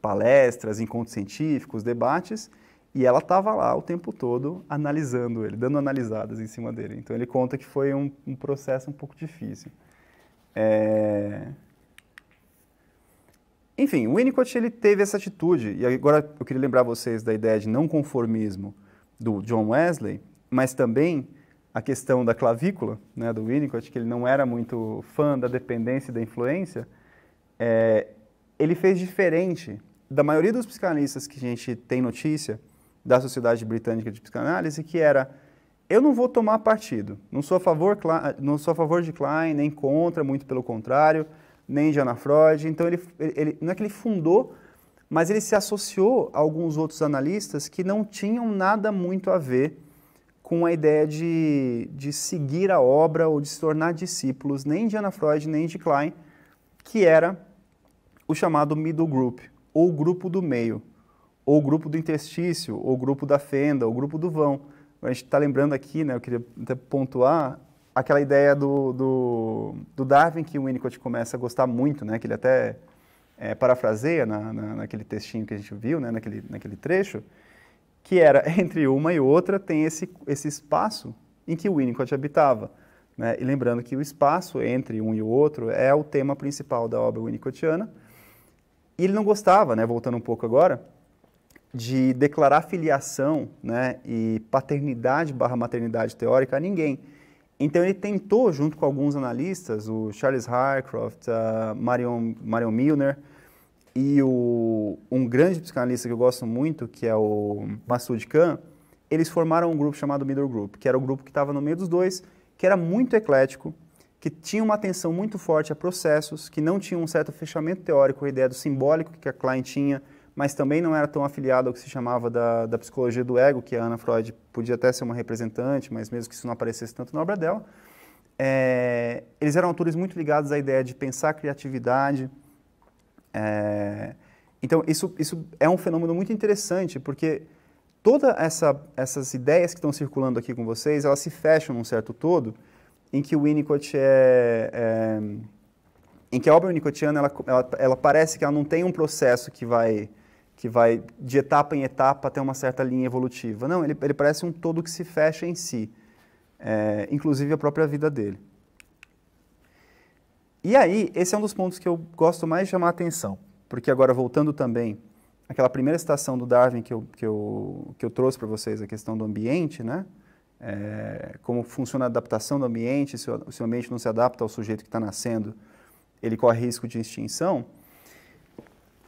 Palestras, encontros científicos, debates. E ela estava lá o tempo todo analisando ele, dando analisadas em cima dele. Então ele conta que foi um, um processo um pouco difícil. É... Enfim, o Winnicott ele teve essa atitude, e agora eu queria lembrar vocês da ideia de não conformismo do John Wesley, mas também a questão da clavícula, né, do Winnicott, que ele não era muito fã da dependência e da influência, é, ele fez diferente da maioria dos psicanalistas que a gente tem notícia da Sociedade Britânica de Psicanálise, que era eu não vou tomar partido, não sou a favor, não sou a favor de Klein, nem contra, muito pelo contrário, nem de Ana Freud. Então ele, ele não é que ele fundou, mas ele se associou a alguns outros analistas que não tinham nada muito a ver com a ideia de, de seguir a obra ou de se tornar discípulos nem de Anna Freud nem de Klein, que era o chamado middle group, ou grupo do meio, ou grupo do interstício, ou grupo da fenda, ou grupo do vão. A gente está lembrando aqui, né, eu queria até pontuar, aquela ideia do, do, do, Darwin que o Winnicott começa a gostar muito, né, que ele até é, parafraseia na, na, naquele textinho que a gente viu, né, naquele, naquele trecho, que era entre uma e outra tem esse, esse espaço em que o Winnicott habitava. Né? E lembrando que o espaço entre um e o outro é o tema principal da obra winnicottiana. E ele não gostava, né, voltando um pouco agora, de declarar filiação né, e paternidade barra maternidade teórica a ninguém. Então ele tentou, junto com alguns analistas, o Charles Harcroft, uh, Marion, Marion Milner, e o, um grande psicanalista que eu gosto muito, que é o Massoud Khan, eles formaram um grupo chamado Middle Group, que era o grupo que estava no meio dos dois, que era muito eclético, que tinha uma atenção muito forte a processos, que não tinha um certo fechamento teórico, a ideia do simbólico que a Klein tinha, mas também não era tão afiliado ao que se chamava da, da psicologia do ego, que a Ana Freud podia até ser uma representante, mas mesmo que isso não aparecesse tanto na obra dela. É, eles eram autores muito ligados à ideia de pensar criatividade, é, então, isso, isso é um fenômeno muito interessante, porque todas essa, essas ideias que estão circulando aqui com vocês, elas se fecham num certo todo, em que o Winnicott é, é em que a obra winnicottiana, ela, ela, ela parece que ela não tem um processo que vai, que vai de etapa em etapa até uma certa linha evolutiva. Não, ele, ele parece um todo que se fecha em si, é, inclusive a própria vida dele. E aí, esse é um dos pontos que eu gosto mais de chamar a atenção, porque agora voltando também àquela primeira citação do Darwin que eu, que eu, que eu trouxe para vocês, a questão do ambiente, né? É, como funciona a adaptação do ambiente, se o, se o ambiente não se adapta ao sujeito que está nascendo, ele corre risco de extinção.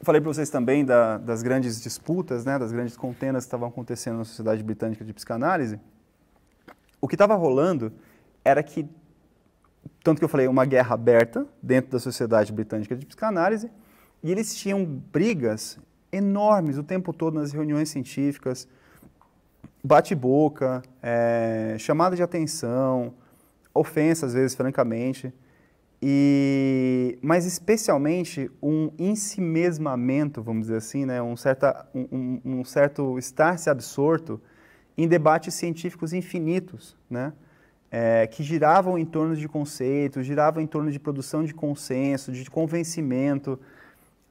Falei para vocês também da, das grandes disputas, né, das grandes contendas que estavam acontecendo na Sociedade Britânica de Psicanálise. O que estava rolando era que tanto que eu falei, uma guerra aberta dentro da Sociedade Britânica de Psicanálise, e eles tinham brigas enormes o tempo todo nas reuniões científicas, bate-boca, é, chamada de atenção, ofensa às vezes, francamente, e, mas especialmente um ensimesmamento, vamos dizer assim, né, um, certa, um, um certo estar-se absorto em debates científicos infinitos, né? é, que giravam em torno de conceitos, giravam em torno de produção de consenso, de convencimento,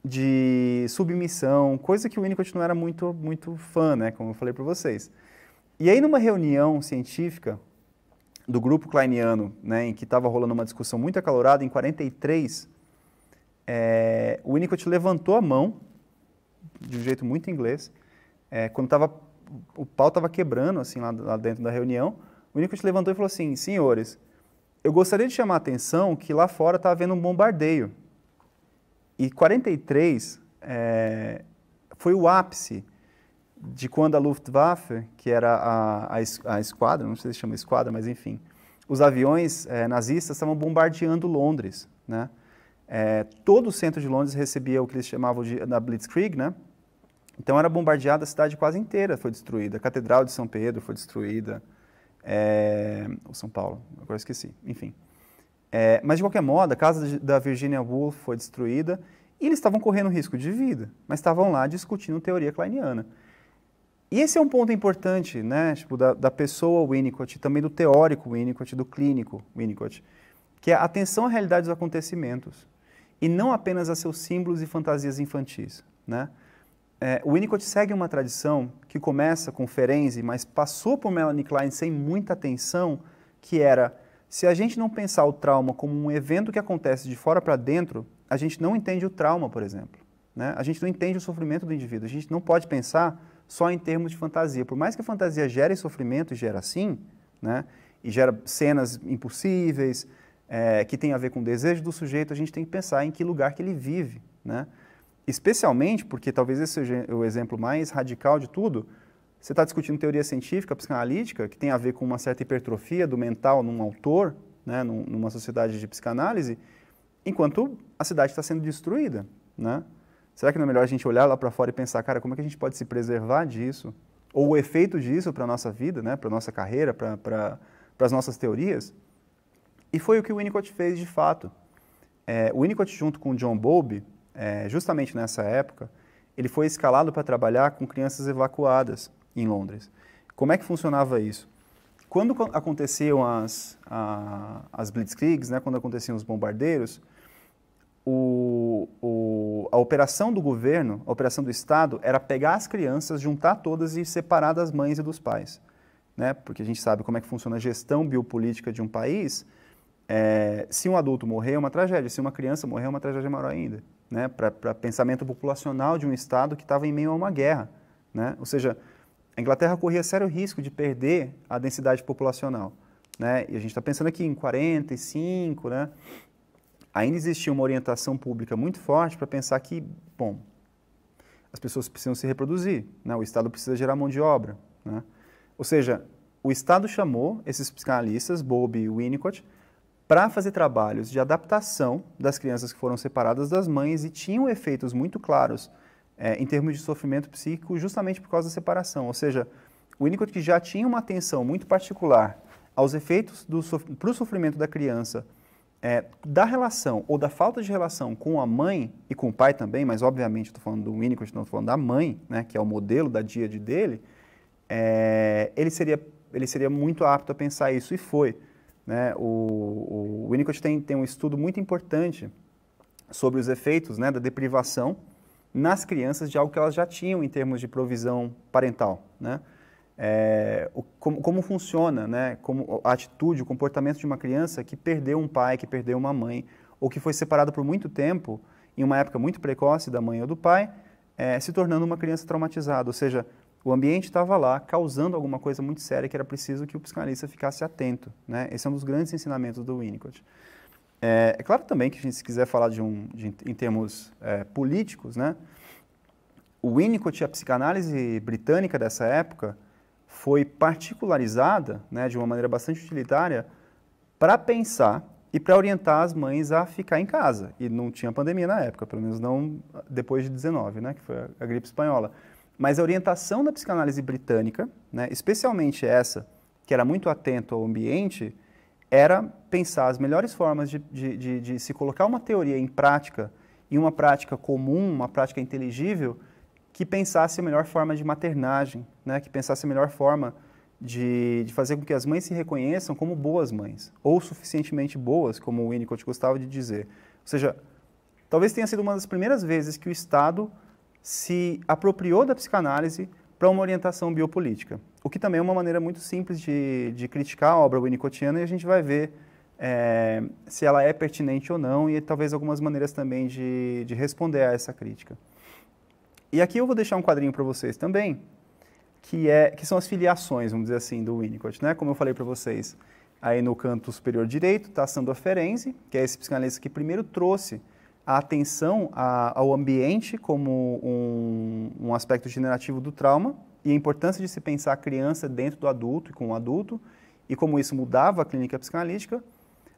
de submissão, coisa que o Winnicott não era muito, muito fã, né, como eu falei para vocês. E aí, numa reunião científica do grupo kleiniano, né, em que estava rolando uma discussão muito acalorada, em 43, é, o Winnicott levantou a mão, de um jeito muito inglês, é, quando tava, o pau estava quebrando, assim, lá, lá dentro da reunião, o Lincoln se levantou e falou assim: senhores, eu gostaria de chamar a atenção que lá fora está havendo um bombardeio. E 43 é, eh, foi o ápice de quando a Luftwaffe, que era a, a, a esquadra, não sei se chama esquadra, mas enfim, os aviões é, nazistas estavam bombardeando Londres, né? É, todo o centro de Londres recebia o que eles chamavam de da Blitzkrieg, né? Então era bombardeada a cidade quase inteira, foi destruída. A Catedral de São Pedro foi destruída. É, ou São Paulo, agora esqueci, enfim. É, mas de qualquer modo, a casa da Virginia Woolf foi destruída e eles estavam correndo risco de vida, mas estavam lá discutindo teoria kleiniana. E esse é um ponto importante, né, tipo, da, da pessoa Winnicott, também do teórico Winnicott, do clínico Winnicott, que é a atenção à realidade dos acontecimentos e não apenas a seus símbolos e fantasias infantis, né? É, o Winnicott segue uma tradição que começa com Ferenczi, mas passou por Melanie Klein sem muita atenção, que era se a gente não pensar o trauma como um evento que acontece de fora para dentro, a gente não entende o trauma, por exemplo. Né? A gente não entende o sofrimento do indivíduo. A gente não pode pensar só em termos de fantasia. Por mais que a fantasia gere sofrimento e gera sim, né? e gera cenas impossíveis, é, que tem a ver com o desejo do sujeito, a gente tem que pensar em que lugar que ele vive. Né? Especialmente porque talvez esse seja o exemplo mais radical de tudo. Você está discutindo teoria científica, psicanalítica, que tem a ver com uma certa hipertrofia do mental num autor, né, numa sociedade de psicanálise, enquanto a cidade está sendo destruída. Né? Será que não é melhor a gente olhar lá para fora e pensar, cara, como é que a gente pode se preservar disso? Ou o efeito disso para a nossa vida, né, para a nossa carreira, para pra, as nossas teorias? E foi o que o Winnicott fez de fato. É, o Winnicott, junto com o John Bowlby, é, justamente nessa época, ele foi escalado para trabalhar com crianças evacuadas em Londres. Como é que funcionava isso? Quando aconteciam as, a, as blitzkriegs, né, quando aconteciam os bombardeiros, o, o, a operação do governo, a operação do Estado, era pegar as crianças, juntar todas e separar das mães e dos pais. Né? Porque a gente sabe como é que funciona a gestão biopolítica de um país. É, se um adulto morrer, é uma tragédia. Se uma criança morrer, é uma tragédia maior ainda né, para pensamento populacional de um Estado que estava em meio a uma guerra. Né? Ou seja, a Inglaterra corria sério risco de perder a densidade populacional. Né? E a gente está pensando aqui em 45, né? ainda existia uma orientação pública muito forte para pensar que, bom, as pessoas precisam se reproduzir, né? o Estado precisa gerar mão de obra. Né? Ou seja, o Estado chamou esses psicanalistas, Bob e Winnicott, para fazer trabalhos de adaptação das crianças que foram separadas das mães e tinham efeitos muito claros é, em termos de sofrimento psíquico justamente por causa da separação. Ou seja, o Winnicott que já tinha uma atenção muito particular aos efeitos para o sofrimento da criança é, da relação ou da falta de relação com a mãe e com o pai também, mas obviamente estou falando do Winnicott, não estou falando da mãe, né, que é o modelo da Diade dele, é, ele, seria, ele seria muito apto a pensar isso e foi. Né? O, o Winnicott tem, tem um estudo muito importante sobre os efeitos né, da deprivação nas crianças de algo que elas já tinham em termos de provisão parental. Né? É, o, como, como, funciona né, como a atitude, o comportamento de uma criança que perdeu um pai, que perdeu uma mãe, ou que foi separado por muito tempo, em uma época muito precoce da mãe ou do pai, é, se tornando uma criança traumatizada. Ou seja, o ambiente estava lá causando alguma coisa muito séria que era preciso que o psicanalista ficasse atento. Né? Esse é um dos grandes ensinamentos do Winnicott. É, é claro também que, gente, se quiser falar de um, de, em termos é, políticos, né? o Winnicott e a psicanálise britânica dessa época foi particularizada né, de uma maneira bastante utilitária para pensar e para orientar as mães a ficar em casa. E não tinha pandemia na época, pelo menos não depois de 19, né, que foi a, a gripe espanhola. Mas a orientação da psicanálise britânica, né, especialmente essa, que era muito atento ao ambiente, era pensar as melhores formas de, de, de, de se colocar uma teoria em prática, e uma prática comum, uma prática inteligível, que pensasse a melhor forma de maternagem, né, que pensasse a melhor forma de, de, fazer com que as mães se reconheçam como boas mães, ou suficientemente boas, como o Winnicott gostava de dizer. Ou seja, talvez tenha sido uma das primeiras vezes que o Estado se apropriou da psicanálise para uma orientação biopolítica. O que também é uma maneira muito simples de, de criticar a obra winnicottiana e a gente vai ver é, se ela é pertinente ou não e talvez algumas maneiras também de, de responder a essa crítica. E aqui eu vou deixar um quadrinho para vocês também, que, é, que são as filiações, vamos dizer assim, do Winnicott. Né? Como eu falei para vocês, aí no canto superior direito está Sandor Ferenzi, que é esse psicanalista que primeiro trouxe a atenção a, ao ambiente como um, um aspecto generativo do trauma e a importância de se pensar a criança dentro do adulto e com o adulto e como isso mudava a clínica psicanalítica,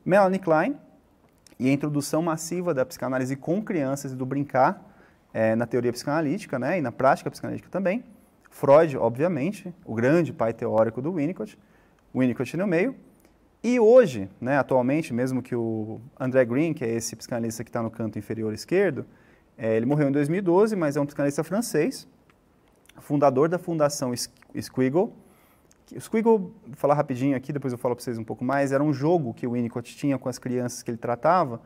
Melanie Klein e a introdução massiva da psicanálise com crianças e do brincar é, na teoria psicanalítica né, e na prática psicanalítica também, Freud, obviamente, o grande pai teórico do Winnicott, Winnicott no meio, e hoje, né, atualmente, mesmo que o André Green, que é esse psicanalista que está no canto inferior esquerdo, é, ele morreu em 2012, mas é um psicanalista francês, fundador da Fundação Squiggle. O Squiggle, vou falar rapidinho aqui, depois eu falo para vocês um pouco mais, era um jogo que o Winnicott tinha com as crianças que ele tratava,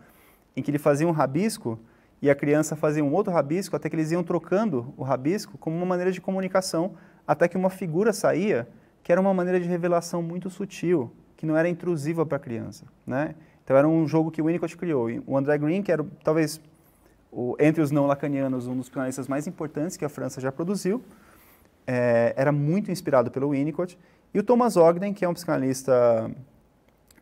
em que ele fazia um rabisco e a criança fazia um outro rabisco, até que eles iam trocando o rabisco como uma maneira de comunicação, até que uma figura saía, que era uma maneira de revelação muito sutil, que não era intrusiva para a criança, né? Então era um jogo que o Winnicott criou. E o André Green, que era talvez o, entre os não lacanianos um dos psicanalistas mais importantes que a França já produziu, é, era muito inspirado pelo Winnicott. E o Thomas Ogden, que é um psicanalista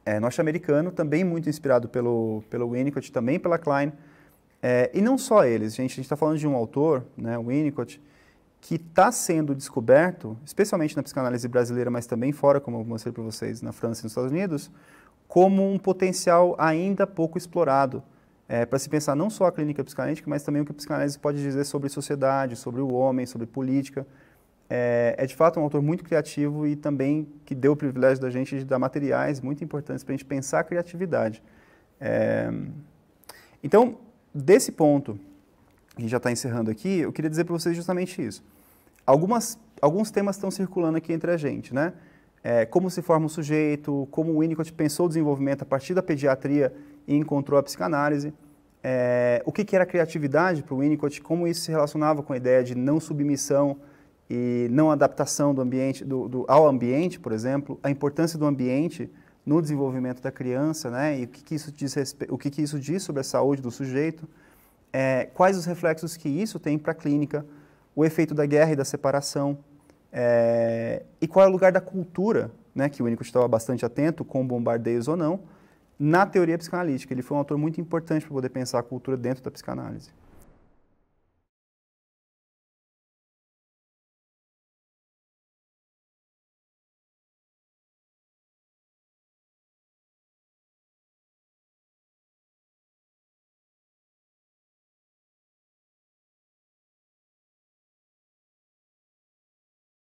é, norte-americano, também muito inspirado pelo, pelo Winnicott, também pela Klein. É, e não só eles, gente. A gente está falando de um autor, né, o Winnicott, que está sendo descoberto, especialmente na psicanálise brasileira, mas também fora, como eu mostrei para vocês, na França e nos Estados Unidos, como um potencial ainda pouco explorado. É, para se pensar não só a clínica psicanalítica, mas também o que a psicanálise pode dizer sobre sociedade, sobre o homem, sobre política. É, é de fato um autor muito criativo e também que deu o privilégio da gente de dar materiais muito importantes para a gente pensar a criatividade. É, então, desse ponto, a gente já está encerrando aqui, eu queria dizer para vocês justamente isso algumas, alguns temas estão circulando aqui entre a gente, né? É, como se forma o sujeito, como o Winnicott pensou o desenvolvimento a partir da pediatria e encontrou a psicanálise, é, o que, que era criatividade para o Winnicott, como isso se relacionava com a ideia de não submissão e não adaptação do ambiente do, do, ao ambiente, por exemplo, a importância do ambiente no desenvolvimento da criança, né? E o que, que isso diz o que, que isso diz sobre a saúde do sujeito? É, quais os reflexos que isso tem para a clínica? o efeito da guerra e da separação, é, e qual é o lugar da cultura, né, que o Winnicott estava bastante atento, com bombardeios ou não, na teoria psicanalítica. Ele foi um autor muito importante para poder pensar a cultura dentro da psicanálise.